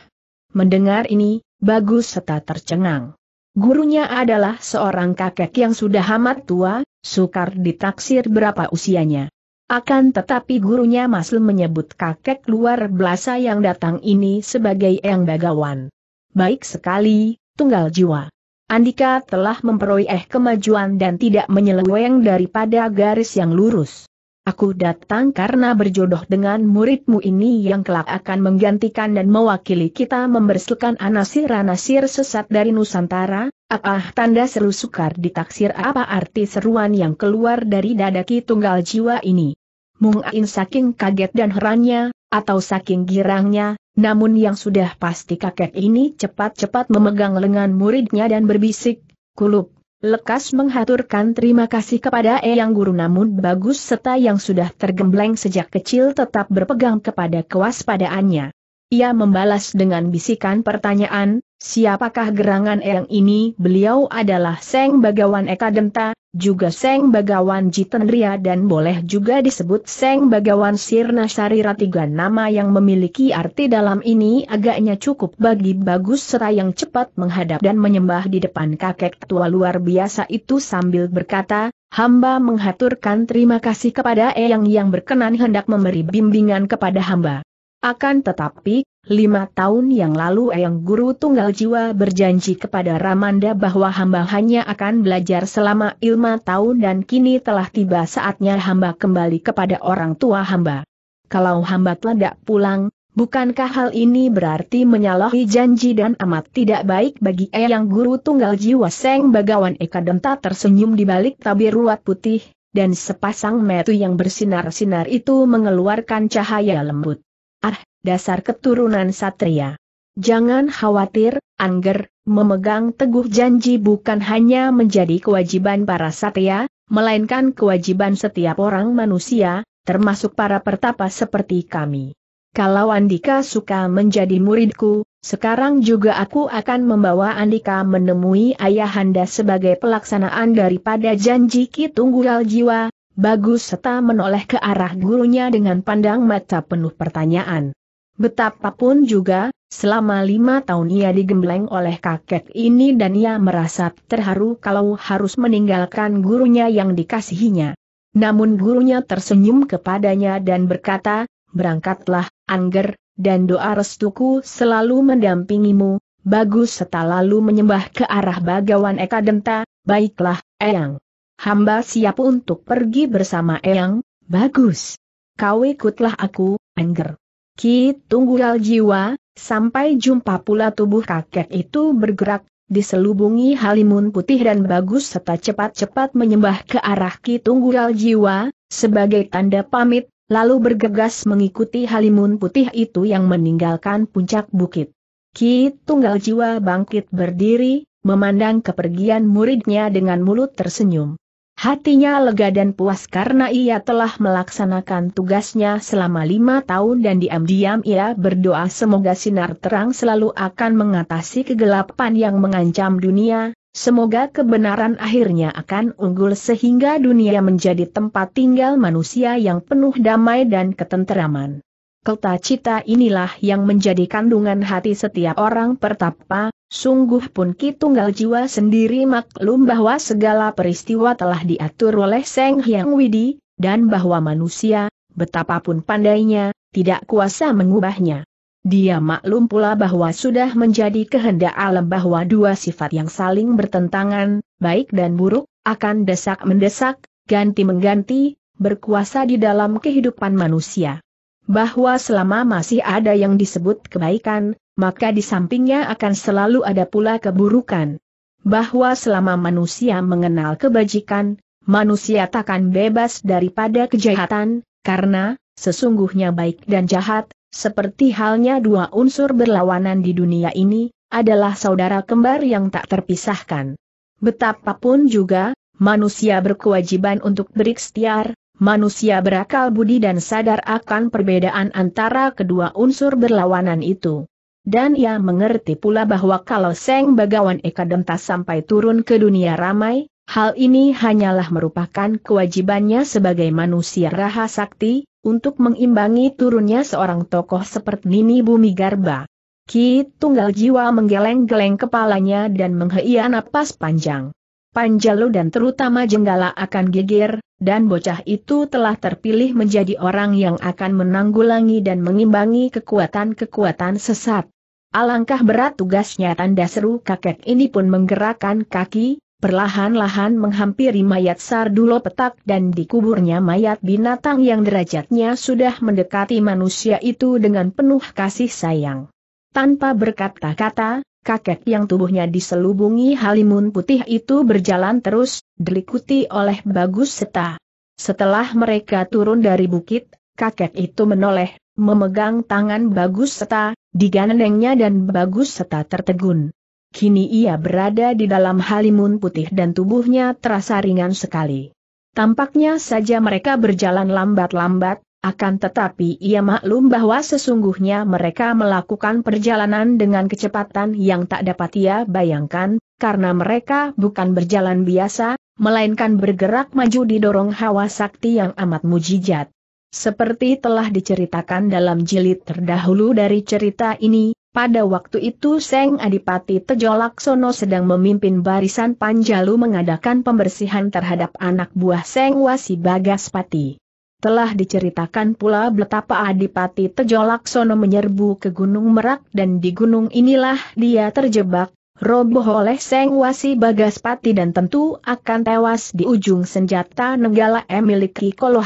Mendengar ini, Bagus serta tercengang. Gurunya adalah seorang kakek yang sudah amat tua, sukar ditaksir berapa usianya. Akan tetapi gurunya Masl menyebut kakek luar belasa yang datang ini sebagai yang Bagawan. Baik sekali, tunggal jiwa. Andika telah memperoleh eh kemajuan dan tidak menyeleweng daripada garis yang lurus. Aku datang karena berjodoh dengan muridmu ini yang kelak akan menggantikan dan mewakili kita membersihkan anasir-anasir sesat dari Nusantara, apa tanda seru sukar ditaksir apa arti seruan yang keluar dari dada Ki Tunggal Jiwa ini? Mung Ain saking kaget dan herannya, atau saking girangnya, namun yang sudah pasti kakek ini cepat-cepat memegang lengan muridnya dan berbisik, kulup, lekas menghaturkan terima kasih kepada Eyang Guru namun bagus serta yang sudah tergembleng sejak kecil tetap berpegang kepada kewaspadaannya. Ia membalas dengan bisikan pertanyaan, Siapakah gerangan Eyang ini? Beliau adalah Seng Bagawan Eka Denta, juga Seng Bagawan Jitendria dan boleh juga disebut Seng Bagawan Sirnasari Sarira nama yang memiliki arti dalam ini agaknya cukup bagi Bagus Sera yang cepat menghadap dan menyembah di depan kakek tua luar biasa itu sambil berkata, hamba menghaturkan terima kasih kepada Eyang yang berkenan hendak memberi bimbingan kepada hamba. Akan tetapi, lima tahun yang lalu Eyang Guru Tunggal Jiwa berjanji kepada Ramanda bahwa hamba hanya akan belajar selama lima tahun dan kini telah tiba saatnya hamba kembali kepada orang tua hamba. Kalau hamba tidak pulang, bukankah hal ini berarti menyalahi janji dan amat tidak baik bagi Eyang Guru Tunggal Jiwa Seng Bagawan Eka Denta tersenyum di balik tabir ruat putih, dan sepasang metu yang bersinar-sinar itu mengeluarkan cahaya lembut. Ah, dasar keturunan satria. Jangan khawatir, Angger, memegang teguh janji bukan hanya menjadi kewajiban para satria, melainkan kewajiban setiap orang manusia, termasuk para pertapa seperti kami. Kalau Andika suka menjadi muridku, sekarang juga aku akan membawa Andika menemui ayahanda sebagai pelaksanaan daripada janji Ki Tunggal Jiwa, Bagus serta menoleh ke arah gurunya dengan pandang mata penuh pertanyaan. Betapapun juga, selama lima tahun ia digembleng oleh kakek ini dan ia merasa terharu kalau harus meninggalkan gurunya yang dikasihinya. Namun gurunya tersenyum kepadanya dan berkata, berangkatlah, Angger, dan doa restuku selalu mendampingimu, bagus serta lalu menyembah ke arah bagawan Eka Denta, baiklah, Eyang. Hamba siap untuk pergi bersama Eyang, bagus. Kau ikutlah aku, Angger. Ki tunggal jiwa, sampai jumpa pula tubuh kakek itu bergerak, diselubungi halimun putih dan bagus serta cepat-cepat menyembah ke arah Ki tunggal jiwa, sebagai tanda pamit, lalu bergegas mengikuti halimun putih itu yang meninggalkan puncak bukit. Ki tunggal jiwa bangkit berdiri, memandang kepergian muridnya dengan mulut tersenyum. Hatinya lega dan puas karena ia telah melaksanakan tugasnya selama lima tahun dan diam-diam ia berdoa semoga sinar terang selalu akan mengatasi kegelapan yang mengancam dunia, semoga kebenaran akhirnya akan unggul sehingga dunia menjadi tempat tinggal manusia yang penuh damai dan ketenteraman. Kelta cita inilah yang menjadi kandungan hati setiap orang pertapa, Sungguh pun Ki Tunggal Jiwa sendiri maklum bahwa segala peristiwa telah diatur oleh Seng Hyang Widi, dan bahwa manusia, betapapun pandainya, tidak kuasa mengubahnya. Dia maklum pula bahwa sudah menjadi kehendak alam bahwa dua sifat yang saling bertentangan, baik dan buruk, akan desak-mendesak, ganti-mengganti, berkuasa di dalam kehidupan manusia. Bahwa selama masih ada yang disebut kebaikan, maka di sampingnya akan selalu ada pula keburukan. Bahwa selama manusia mengenal kebajikan, manusia takkan bebas daripada kejahatan, karena, sesungguhnya baik dan jahat, seperti halnya dua unsur berlawanan di dunia ini, adalah saudara kembar yang tak terpisahkan. Betapapun juga, manusia berkewajiban untuk berikhtiar, manusia berakal budi dan sadar akan perbedaan antara kedua unsur berlawanan itu. Dan ia mengerti pula bahwa kalau Seng Bagawan Eka Demta sampai turun ke dunia ramai, hal ini hanyalah merupakan kewajibannya sebagai manusia raha sakti, untuk mengimbangi turunnya seorang tokoh seperti Nini Bumi Garba. Ki Tunggal Jiwa menggeleng-geleng kepalanya dan menghia napas panjang. Panjalu dan terutama Jenggala akan geger, dan bocah itu telah terpilih menjadi orang yang akan menanggulangi dan mengimbangi kekuatan-kekuatan sesat. Alangkah berat tugasnya tanda seru kakek ini pun menggerakkan kaki, perlahan-lahan menghampiri mayat Sardulo petak dan dikuburnya mayat binatang yang derajatnya sudah mendekati manusia itu dengan penuh kasih sayang. Tanpa berkata-kata, kakek yang tubuhnya diselubungi halimun putih itu berjalan terus, dilikuti oleh Bagus Seta. Setelah mereka turun dari bukit, kakek itu menoleh memegang tangan Bagus Seta, digandengnya dan Bagus Seta tertegun. Kini ia berada di dalam halimun putih dan tubuhnya terasa ringan sekali. Tampaknya saja mereka berjalan lambat-lambat, akan tetapi ia maklum bahwa sesungguhnya mereka melakukan perjalanan dengan kecepatan yang tak dapat ia bayangkan, karena mereka bukan berjalan biasa, melainkan bergerak maju didorong hawa sakti yang amat mujijat. Seperti telah diceritakan dalam jilid terdahulu dari cerita ini, pada waktu itu Seng Adipati Tejolaksono sedang memimpin barisan Panjalu mengadakan pembersihan terhadap anak buah Seng Wasi Bagaspati. Telah diceritakan pula betapa Adipati Tejolaksono menyerbu ke Gunung Merak dan di gunung inilah dia terjebak, roboh oleh Seng Wasi Bagaspati dan tentu akan tewas di ujung senjata Nenggala miliki Koro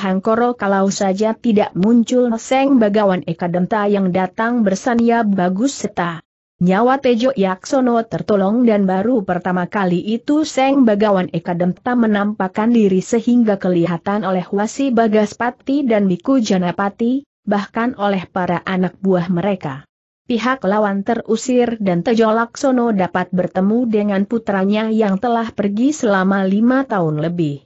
kalau saja tidak muncul Seng Bagawan Eka yang datang bersania bagus seta. Nyawa Tejo Yaksono tertolong dan baru pertama kali itu Seng Bagawan Eka menampakkan diri sehingga kelihatan oleh Wasi Bagaspati dan Biku Janapati, bahkan oleh para anak buah mereka pihak lawan terusir dan Tejo Laksono dapat bertemu dengan putranya yang telah pergi selama lima tahun lebih.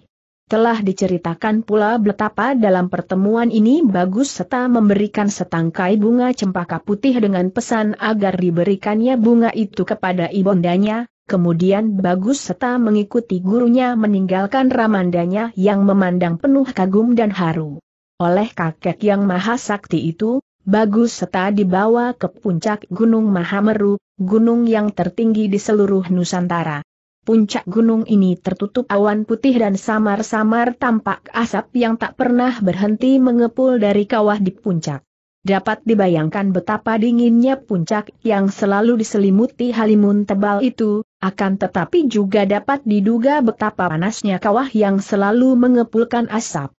Telah diceritakan pula betapa dalam pertemuan ini bagus serta memberikan setangkai bunga cempaka putih dengan pesan agar diberikannya bunga itu kepada ibundanya. kemudian bagus serta mengikuti gurunya meninggalkan ramandanya yang memandang penuh kagum dan haru. Oleh kakek yang maha sakti itu, bagus serta dibawa ke puncak Gunung Mahameru, gunung yang tertinggi di seluruh Nusantara. Puncak gunung ini tertutup awan putih dan samar-samar tampak asap yang tak pernah berhenti mengepul dari kawah di puncak. Dapat dibayangkan betapa dinginnya puncak yang selalu diselimuti halimun tebal itu, akan tetapi juga dapat diduga betapa panasnya kawah yang selalu mengepulkan asap.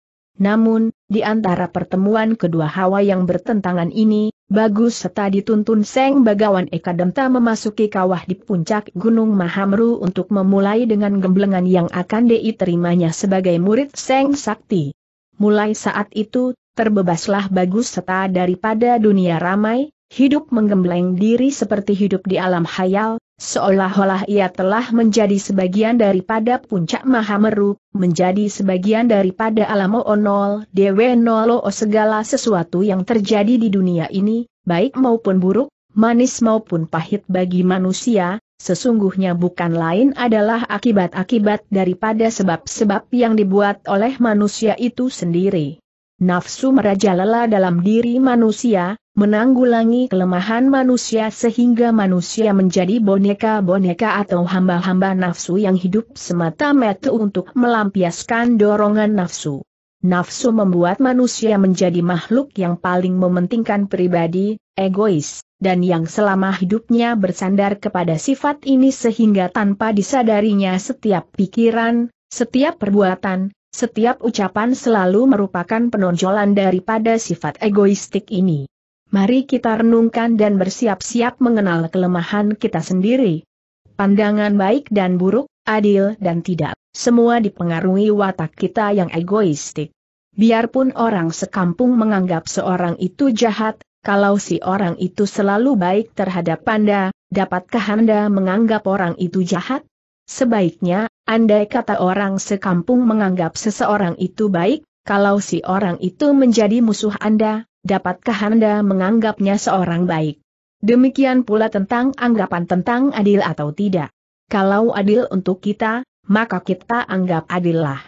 Namun, di antara pertemuan kedua hawa yang bertentangan ini, Bagus serta dituntun Seng Bagawan Eka memasuki kawah di puncak Gunung Mahamru untuk memulai dengan gemblengan yang akan diterimanya sebagai murid Seng Sakti. Mulai saat itu, terbebaslah Bagus serta daripada dunia ramai, hidup menggembleng diri seperti hidup di alam hayal, Seolah-olah ia telah menjadi sebagian daripada puncak Mahameru, menjadi sebagian daripada alam onol, dewe nolo segala sesuatu yang terjadi di dunia ini, baik maupun buruk, manis maupun pahit bagi manusia, sesungguhnya bukan lain adalah akibat-akibat daripada sebab-sebab yang dibuat oleh manusia itu sendiri. Nafsu merajalela dalam diri manusia, menanggulangi kelemahan manusia sehingga manusia menjadi boneka-boneka atau hamba-hamba nafsu yang hidup semata-mata untuk melampiaskan dorongan nafsu. Nafsu membuat manusia menjadi makhluk yang paling mementingkan pribadi, egois, dan yang selama hidupnya bersandar kepada sifat ini sehingga tanpa disadarinya setiap pikiran, setiap perbuatan, setiap ucapan selalu merupakan penonjolan daripada sifat egoistik ini. Mari kita renungkan dan bersiap-siap mengenal kelemahan kita sendiri. Pandangan baik dan buruk, adil dan tidak, semua dipengaruhi watak kita yang egoistik. Biarpun orang sekampung menganggap seorang itu jahat, kalau si orang itu selalu baik terhadap Anda, dapatkah Anda menganggap orang itu jahat? Sebaiknya, andai kata orang sekampung menganggap seseorang itu baik, kalau si orang itu menjadi musuh Anda, dapatkah Anda menganggapnya seorang baik? Demikian pula tentang anggapan tentang adil atau tidak. Kalau adil untuk kita, maka kita anggap adil lah.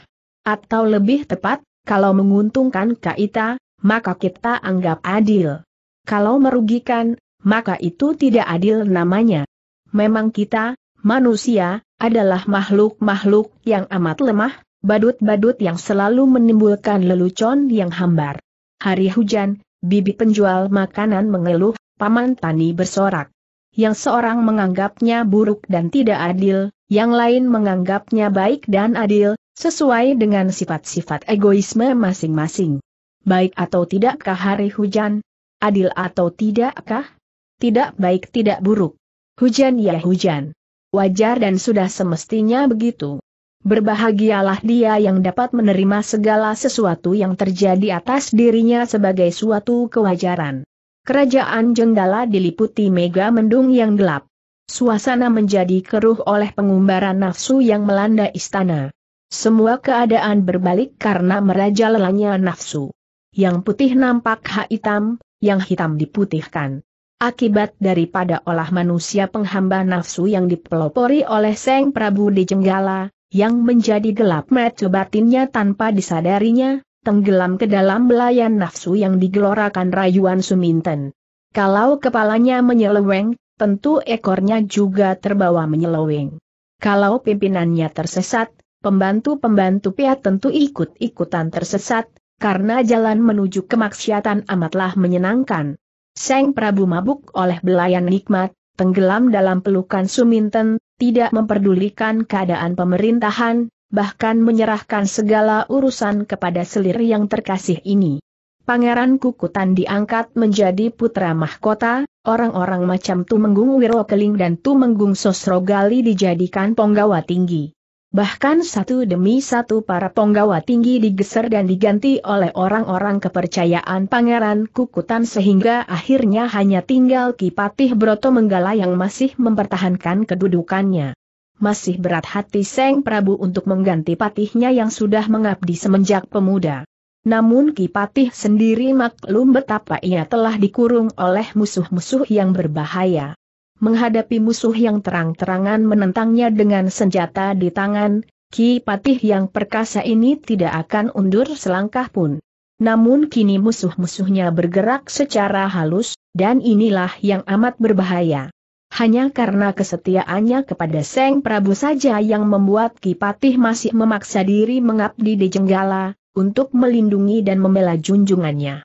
Atau lebih tepat, kalau menguntungkan kita, maka kita anggap adil. Kalau merugikan, maka itu tidak adil namanya. Memang kita, manusia, adalah makhluk-makhluk yang amat lemah, badut-badut yang selalu menimbulkan lelucon yang hambar hari hujan, bibi penjual makanan mengeluh, paman tani bersorak. Yang seorang menganggapnya buruk dan tidak adil, yang lain menganggapnya baik dan adil, sesuai dengan sifat-sifat egoisme masing-masing. Baik atau tidakkah hari hujan? Adil atau tidakkah? Tidak baik tidak buruk. Hujan ya hujan. Wajar dan sudah semestinya begitu. Berbahagialah dia yang dapat menerima segala sesuatu yang terjadi atas dirinya sebagai suatu kewajaran. Kerajaan Jenggala diliputi mega mendung yang gelap. Suasana menjadi keruh oleh pengumbaran nafsu yang melanda istana. Semua keadaan berbalik karena merajalelanya nafsu. Yang putih nampak hak hitam, yang hitam diputihkan. Akibat daripada olah manusia penghamba nafsu yang dipelopori oleh Seng Prabu di Jenggala, yang menjadi gelap mata batinnya tanpa disadarinya, tenggelam ke dalam belayan nafsu yang digelorakan rayuan Suminten. Kalau kepalanya menyeleweng, tentu ekornya juga terbawa menyeleweng. Kalau pimpinannya tersesat, pembantu-pembantu pihak tentu ikut-ikutan tersesat, karena jalan menuju kemaksiatan amatlah menyenangkan. Seng Prabu mabuk oleh belayan nikmat, tenggelam dalam pelukan Suminten, tidak memperdulikan keadaan pemerintahan, bahkan menyerahkan segala urusan kepada selir yang terkasih ini. Pangeran Kukutan diangkat menjadi putra mahkota, orang-orang macam Tumenggung Wirokeling dan Tumenggung Sosrogali dijadikan punggawa tinggi. Bahkan satu demi satu para penggawa tinggi digeser dan diganti oleh orang-orang kepercayaan Pangeran Kukutan sehingga akhirnya hanya tinggal Kipatih Broto Menggala yang masih mempertahankan kedudukannya. Masih berat hati Seng Prabu untuk mengganti patihnya yang sudah mengabdi semenjak pemuda. Namun Kipatih sendiri maklum betapa ia telah dikurung oleh musuh-musuh yang berbahaya menghadapi musuh yang terang-terangan menentangnya dengan senjata di tangan, Ki Patih yang perkasa ini tidak akan undur selangkah pun. Namun kini musuh-musuhnya bergerak secara halus, dan inilah yang amat berbahaya. Hanya karena kesetiaannya kepada Seng Prabu saja yang membuat Ki Patih masih memaksa diri mengabdi di Jenggala, untuk melindungi dan membela junjungannya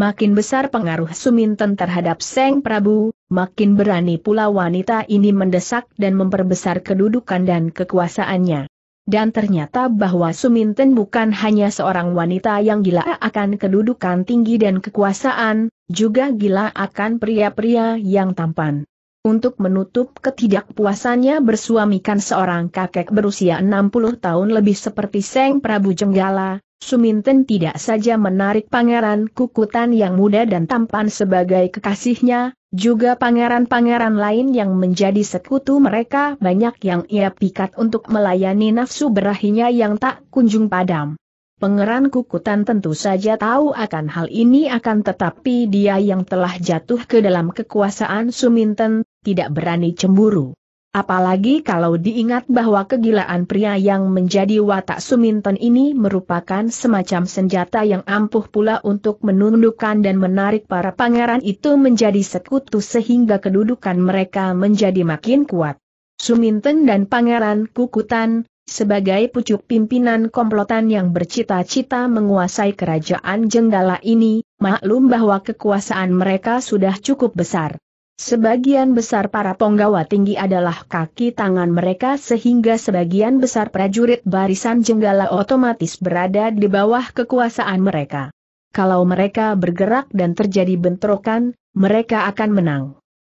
makin besar pengaruh Suminten terhadap Seng Prabu, makin berani pula wanita ini mendesak dan memperbesar kedudukan dan kekuasaannya. Dan ternyata bahwa Suminten bukan hanya seorang wanita yang gila akan kedudukan tinggi dan kekuasaan, juga gila akan pria-pria yang tampan. Untuk menutup ketidakpuasannya bersuamikan seorang kakek berusia 60 tahun lebih seperti Seng Prabu Jenggala, Suminten tidak saja menarik pangeran kukutan yang muda dan tampan sebagai kekasihnya, juga pangeran-pangeran lain yang menjadi sekutu mereka banyak yang ia pikat untuk melayani nafsu berahinya yang tak kunjung padam. Pangeran kukutan tentu saja tahu akan hal ini akan tetapi dia yang telah jatuh ke dalam kekuasaan Suminten, tidak berani cemburu. Apalagi kalau diingat bahwa kegilaan pria yang menjadi watak Suminton ini merupakan semacam senjata yang ampuh pula untuk menundukkan dan menarik para pangeran itu menjadi sekutu sehingga kedudukan mereka menjadi makin kuat. Suminton dan Pangeran Kukutan, sebagai pucuk pimpinan komplotan yang bercita-cita menguasai kerajaan Jenggala ini, maklum bahwa kekuasaan mereka sudah cukup besar. Sebagian besar para penggawa tinggi adalah kaki tangan mereka sehingga sebagian besar prajurit barisan jenggala otomatis berada di bawah kekuasaan mereka. Kalau mereka bergerak dan terjadi bentrokan, mereka akan menang.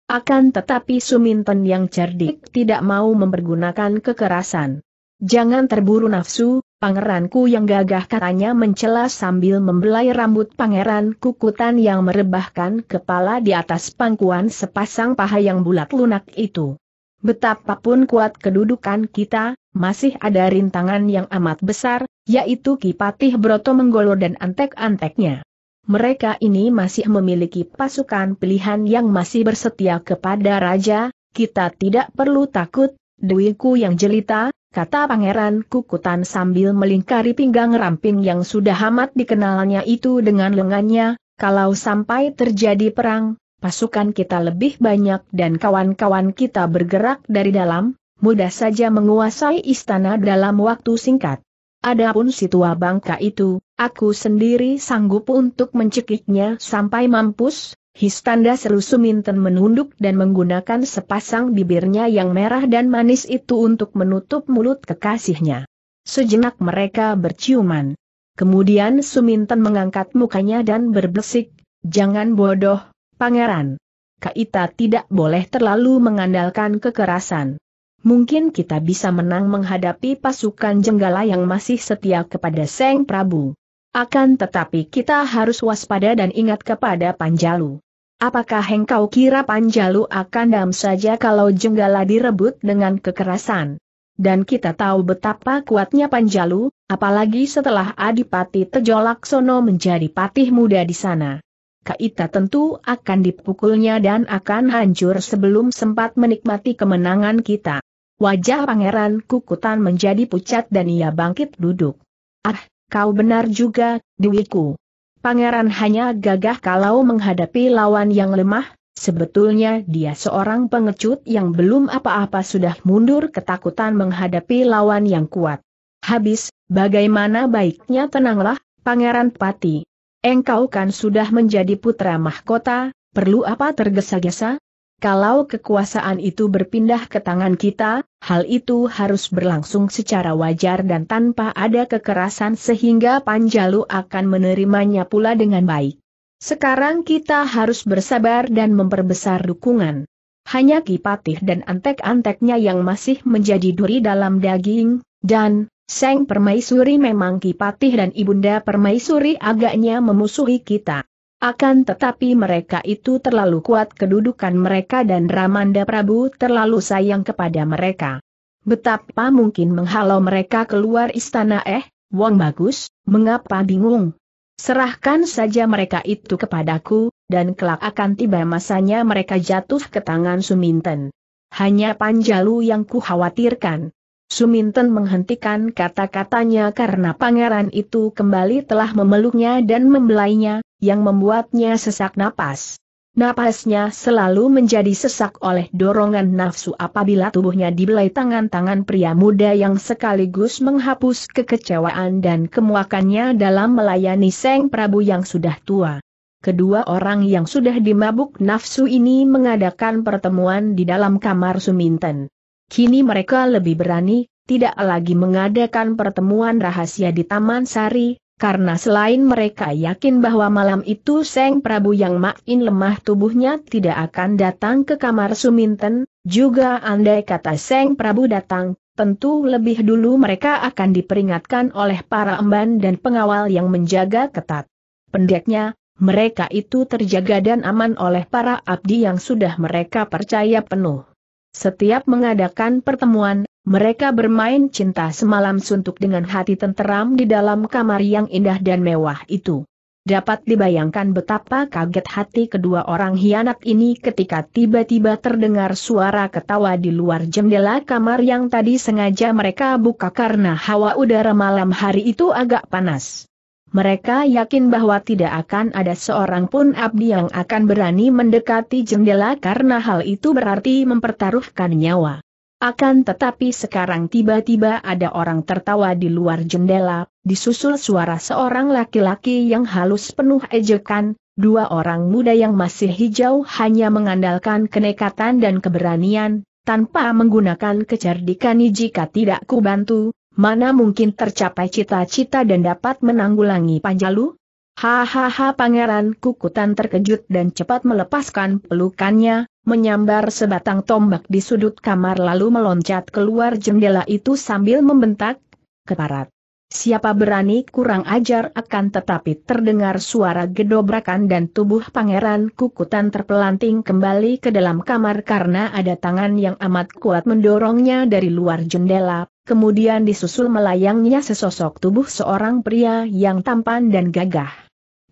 Akan tetapi Suminten yang cerdik tidak mau mempergunakan kekerasan. Jangan terburu nafsu, Pangeranku yang gagah katanya mencela sambil membelai rambut pangeran kukutan yang merebahkan kepala di atas pangkuan sepasang paha yang bulat lunak itu. Betapapun kuat kedudukan kita, masih ada rintangan yang amat besar, yaitu Kipatih Broto Menggolo dan antek-anteknya. Mereka ini masih memiliki pasukan pilihan yang masih bersetia kepada Raja, kita tidak perlu takut, Dewiku yang jelita, kata Pangeran Kukutan sambil melingkari pinggang ramping yang sudah amat dikenalnya itu dengan lengannya, kalau sampai terjadi perang, pasukan kita lebih banyak dan kawan-kawan kita bergerak dari dalam, mudah saja menguasai istana dalam waktu singkat. Adapun si tua bangka itu, aku sendiri sanggup untuk mencekiknya sampai mampus, Histanda Suminten menunduk dan menggunakan sepasang bibirnya yang merah dan manis itu untuk menutup mulut kekasihnya. Sejenak mereka berciuman. Kemudian Suminten mengangkat mukanya dan berbesik, Jangan bodoh, pangeran. Kaita tidak boleh terlalu mengandalkan kekerasan. Mungkin kita bisa menang menghadapi pasukan jenggala yang masih setia kepada Seng Prabu. Akan tetapi kita harus waspada dan ingat kepada Panjalu. Apakah engkau kira Panjalu akan dam saja kalau Jenggala direbut dengan kekerasan? Dan kita tahu betapa kuatnya Panjalu, apalagi setelah Adipati Tejolaksono menjadi patih muda di sana. Kaita tentu akan dipukulnya dan akan hancur sebelum sempat menikmati kemenangan kita. Wajah pangeran kukutan menjadi pucat dan ia bangkit duduk. Ah, kau benar juga, Dewiku. Pangeran hanya gagah kalau menghadapi lawan yang lemah, sebetulnya dia seorang pengecut yang belum apa-apa sudah mundur ketakutan menghadapi lawan yang kuat. Habis, bagaimana baiknya tenanglah, Pangeran Pati. Engkau kan sudah menjadi putra mahkota, perlu apa tergesa-gesa? Kalau kekuasaan itu berpindah ke tangan kita, hal itu harus berlangsung secara wajar dan tanpa ada kekerasan sehingga Panjalu akan menerimanya pula dengan baik. Sekarang kita harus bersabar dan memperbesar dukungan. Hanya Kipatih dan antek-anteknya yang masih menjadi duri dalam daging, dan, Seng Permaisuri memang Kipatih dan Ibunda Permaisuri agaknya memusuhi kita. Akan tetapi mereka itu terlalu kuat kedudukan mereka dan Ramanda Prabu terlalu sayang kepada mereka. Betapa mungkin menghalau mereka keluar istana eh, Wong Bagus, mengapa bingung? Serahkan saja mereka itu kepadaku, dan kelak akan tiba masanya mereka jatuh ke tangan Suminten. Hanya Panjalu yang kukhawatirkan. Suminten menghentikan kata-katanya karena pangeran itu kembali telah memeluknya dan membelainya, yang membuatnya sesak napas. Napasnya selalu menjadi sesak oleh dorongan nafsu apabila tubuhnya dibelai tangan-tangan pria muda yang sekaligus menghapus kekecewaan dan kemuakannya dalam melayani Seng Prabu yang sudah tua. Kedua orang yang sudah dimabuk nafsu ini mengadakan pertemuan di dalam kamar Suminten. Kini mereka lebih berani, tidak lagi mengadakan pertemuan rahasia di Taman Sari, karena selain mereka yakin bahwa malam itu Seng Prabu yang makin lemah tubuhnya tidak akan datang ke kamar Suminten, juga andai kata Seng Prabu datang, tentu lebih dulu mereka akan diperingatkan oleh para emban dan pengawal yang menjaga ketat. Pendeknya, mereka itu terjaga dan aman oleh para abdi yang sudah mereka percaya penuh. Setiap mengadakan pertemuan, mereka bermain cinta semalam suntuk dengan hati tenteram di dalam kamar yang indah dan mewah itu. Dapat dibayangkan betapa kaget hati kedua orang hianat ini ketika tiba-tiba terdengar suara ketawa di luar jendela kamar yang tadi sengaja mereka buka karena hawa udara malam hari itu agak panas mereka yakin bahwa tidak akan ada seorang pun abdi yang akan berani mendekati jendela karena hal itu berarti mempertaruhkan nyawa. Akan tetapi sekarang tiba-tiba ada orang tertawa di luar jendela, disusul suara seorang laki-laki yang halus penuh ejekan, dua orang muda yang masih hijau hanya mengandalkan kenekatan dan keberanian, tanpa menggunakan kecerdikan jika tidak kubantu, mana mungkin tercapai cita-cita dan dapat menanggulangi Panjalu? Hahaha pangeran kukutan terkejut dan cepat melepaskan pelukannya, menyambar sebatang tombak di sudut kamar lalu meloncat keluar jendela itu sambil membentak, keparat. Siapa berani kurang ajar akan tetapi terdengar suara gedobrakan dan tubuh pangeran kukutan terpelanting kembali ke dalam kamar karena ada tangan yang amat kuat mendorongnya dari luar jendela, kemudian disusul melayangnya sesosok tubuh seorang pria yang tampan dan gagah.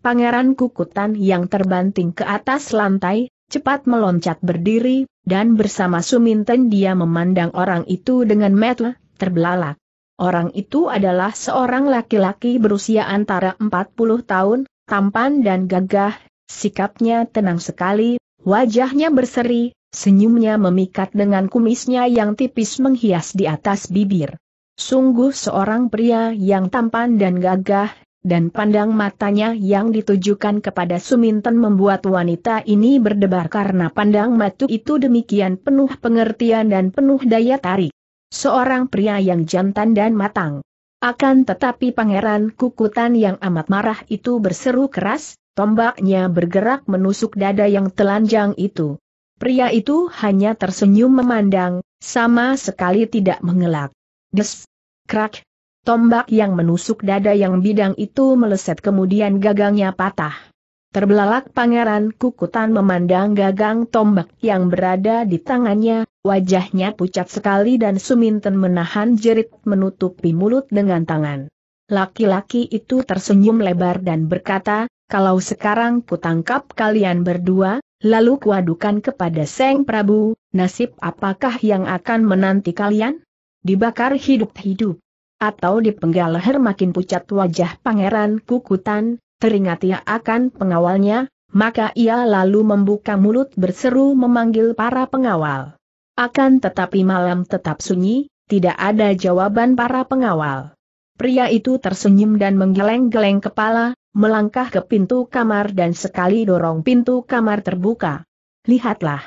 Pangeran Kukutan yang terbanting ke atas lantai, cepat meloncat berdiri, dan bersama Suminten dia memandang orang itu dengan metel, terbelalak. Orang itu adalah seorang laki-laki berusia antara 40 tahun, tampan dan gagah, sikapnya tenang sekali, wajahnya berseri, Senyumnya memikat dengan kumisnya yang tipis menghias di atas bibir. Sungguh seorang pria yang tampan dan gagah, dan pandang matanya yang ditujukan kepada Suminten membuat wanita ini berdebar karena pandang matu itu demikian penuh pengertian dan penuh daya tarik. Seorang pria yang jantan dan matang. Akan tetapi pangeran kukutan yang amat marah itu berseru keras, tombaknya bergerak menusuk dada yang telanjang itu. Pria itu hanya tersenyum memandang, sama sekali tidak mengelak. Des! Krak! Tombak yang menusuk dada yang bidang itu meleset kemudian gagangnya patah. Terbelalak pangeran kukutan memandang gagang tombak yang berada di tangannya, wajahnya pucat sekali dan Suminten menahan jerit menutupi mulut dengan tangan. Laki-laki itu tersenyum lebar dan berkata, kalau sekarang kutangkap kalian berdua, lalu kuadukan kepada Seng Prabu, nasib apakah yang akan menanti kalian? Dibakar hidup-hidup. Atau dipenggal leher makin pucat wajah pangeran kukutan, teringat ia akan pengawalnya, maka ia lalu membuka mulut berseru memanggil para pengawal. Akan tetapi malam tetap sunyi, tidak ada jawaban para pengawal. Pria itu tersenyum dan menggeleng-geleng kepala, melangkah ke pintu kamar dan sekali dorong pintu kamar terbuka. Lihatlah.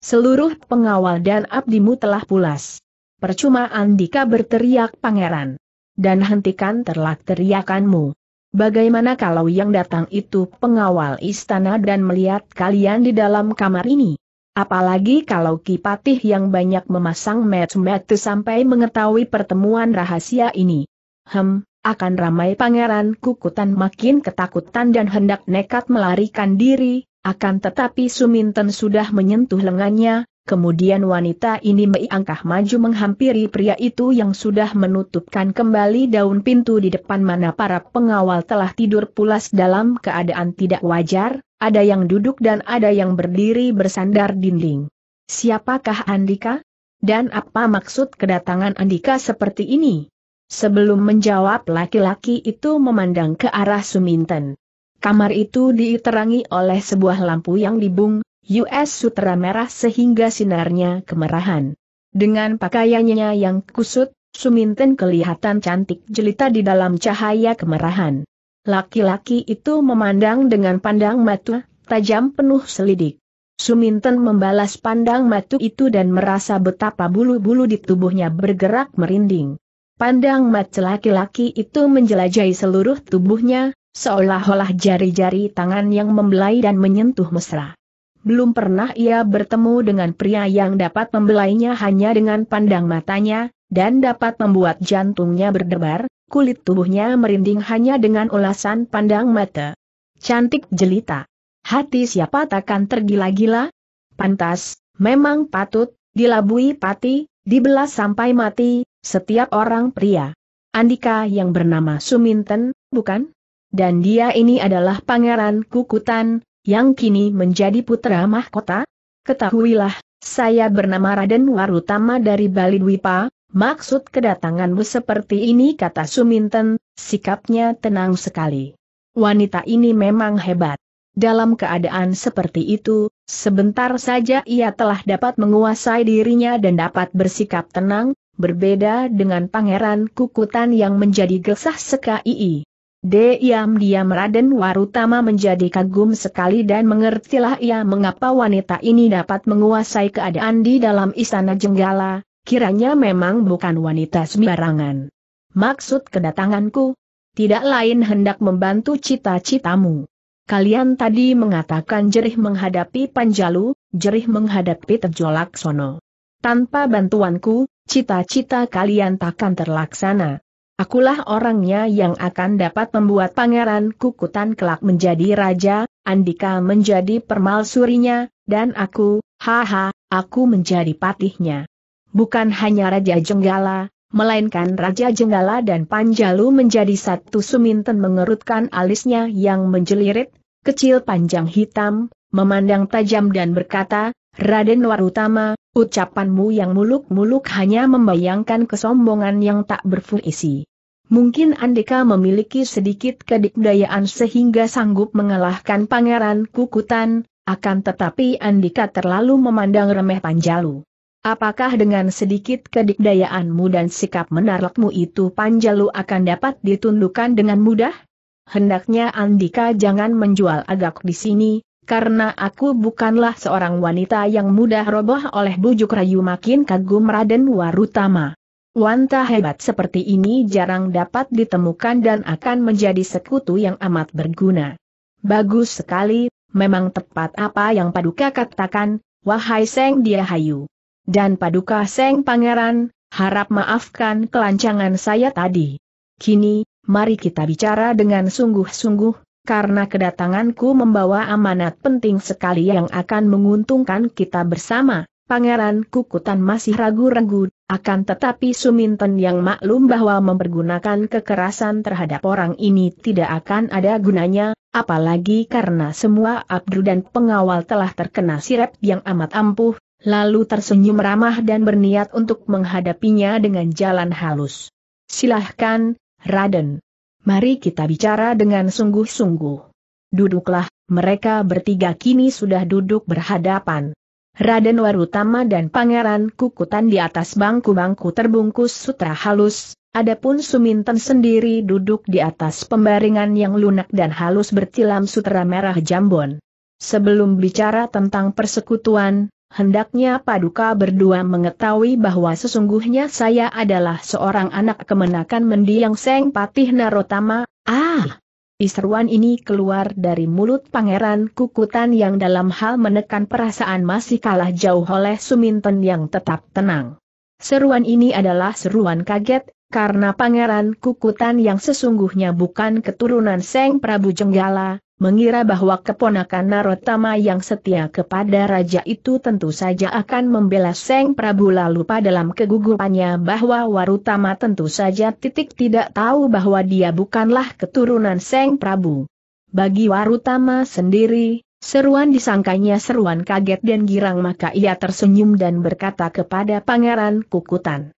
Seluruh pengawal dan abdimu telah pulas. Percuma Andika berteriak pangeran. Dan hentikan terlak teriakanmu. Bagaimana kalau yang datang itu pengawal istana dan melihat kalian di dalam kamar ini? Apalagi kalau Kipatih yang banyak memasang match-match sampai mengetahui pertemuan rahasia ini. Hem, akan ramai pangeran kukutan makin ketakutan dan hendak nekat melarikan diri, akan tetapi Suminten sudah menyentuh lengannya, kemudian wanita ini mengangkat maju menghampiri pria itu yang sudah menutupkan kembali daun pintu di depan mana para pengawal telah tidur pulas dalam keadaan tidak wajar, ada yang duduk dan ada yang berdiri bersandar dinding. Siapakah Andika? Dan apa maksud kedatangan Andika seperti ini? Sebelum menjawab laki-laki itu memandang ke arah Suminten. Kamar itu diterangi oleh sebuah lampu yang dibung, US sutra merah sehingga sinarnya kemerahan. Dengan pakaiannya yang kusut, Suminten kelihatan cantik jelita di dalam cahaya kemerahan. Laki-laki itu memandang dengan pandang mata, tajam penuh selidik. Suminten membalas pandang matu itu dan merasa betapa bulu-bulu di tubuhnya bergerak merinding. Pandang mata laki-laki itu menjelajahi seluruh tubuhnya, seolah-olah jari-jari tangan yang membelai dan menyentuh mesra. Belum pernah ia bertemu dengan pria yang dapat membelainya hanya dengan pandang matanya, dan dapat membuat jantungnya berdebar, kulit tubuhnya merinding hanya dengan ulasan pandang mata. Cantik jelita. Hati siapa takkan tergila-gila? Pantas, memang patut, dilabui pati, Dibelas sampai mati, setiap orang pria. Andika yang bernama Suminten, bukan? Dan dia ini adalah pangeran Kukutan, yang kini menjadi putra mahkota? Ketahuilah, saya bernama Raden Warutama dari Bali Dwipa, maksud kedatanganmu seperti ini kata Suminten, sikapnya tenang sekali. Wanita ini memang hebat. Dalam keadaan seperti itu, Sebentar saja ia telah dapat menguasai dirinya dan dapat bersikap tenang, berbeda dengan pangeran kukutan yang menjadi gesah sekai. Diam-diam Raden Warutama menjadi kagum sekali dan mengertilah ia mengapa wanita ini dapat menguasai keadaan di dalam istana Jenggala, kiranya memang bukan wanita sembarangan. Maksud kedatanganku, tidak lain hendak membantu cita-citamu. Kalian tadi mengatakan jerih menghadapi Panjalu, jerih menghadapi Tejolak Sono. Tanpa bantuanku, cita-cita kalian takkan terlaksana. Akulah orangnya yang akan dapat membuat pangeran kukutan kelak menjadi raja, Andika menjadi permalsurinya, dan aku, haha, aku menjadi patihnya. Bukan hanya Raja Jenggala, melainkan Raja Jenggala dan Panjalu menjadi satu Suminten mengerutkan alisnya yang menjelirit, kecil panjang hitam, memandang tajam dan berkata, Raden Warutama, ucapanmu yang muluk-muluk hanya membayangkan kesombongan yang tak berfungsi. Mungkin Andika memiliki sedikit kedikdayaan sehingga sanggup mengalahkan pangeran Kukutan, akan tetapi Andika terlalu memandang remeh Panjalu. Apakah dengan sedikit kedikdayaanmu dan sikap menarikmu itu Panjalu akan dapat ditundukkan dengan mudah? hendaknya Andika jangan menjual agak di sini, karena aku bukanlah seorang wanita yang mudah roboh oleh bujuk rayu makin kagum Raden Warutama. Wanita hebat seperti ini jarang dapat ditemukan dan akan menjadi sekutu yang amat berguna. Bagus sekali, memang tepat apa yang Paduka katakan, wahai Seng Dia Hayu. Dan Paduka Seng Pangeran, harap maafkan kelancangan saya tadi. Kini, mari kita bicara dengan sungguh-sungguh, karena kedatanganku membawa amanat penting sekali yang akan menguntungkan kita bersama. Pangeran Kukutan masih ragu-ragu, akan tetapi Suminten yang maklum bahwa mempergunakan kekerasan terhadap orang ini tidak akan ada gunanya, apalagi karena semua abdu dan pengawal telah terkena sirep yang amat ampuh, lalu tersenyum ramah dan berniat untuk menghadapinya dengan jalan halus. Silahkan, Raden. Mari kita bicara dengan sungguh-sungguh. Duduklah, mereka bertiga kini sudah duduk berhadapan. Raden Warutama dan Pangeran Kukutan di atas bangku-bangku terbungkus sutra halus, adapun Suminten sendiri duduk di atas pembaringan yang lunak dan halus bertilam sutra merah jambon. Sebelum bicara tentang persekutuan, Hendaknya Paduka berdua mengetahui bahwa sesungguhnya saya adalah seorang anak kemenakan mendiang Seng Patih Narotama, ah! Isruan ini keluar dari mulut Pangeran Kukutan yang dalam hal menekan perasaan masih kalah jauh oleh Suminten yang tetap tenang. Seruan ini adalah seruan kaget, karena Pangeran Kukutan yang sesungguhnya bukan keturunan Seng Prabu Jenggala, mengira bahwa keponakan Narotama yang setia kepada raja itu tentu saja akan membela Seng Prabu lalu pada dalam kegugupannya bahwa Warutama tentu saja titik tidak tahu bahwa dia bukanlah keturunan Seng Prabu. Bagi Warutama sendiri, seruan disangkanya seruan kaget dan girang maka ia tersenyum dan berkata kepada Pangeran Kukutan.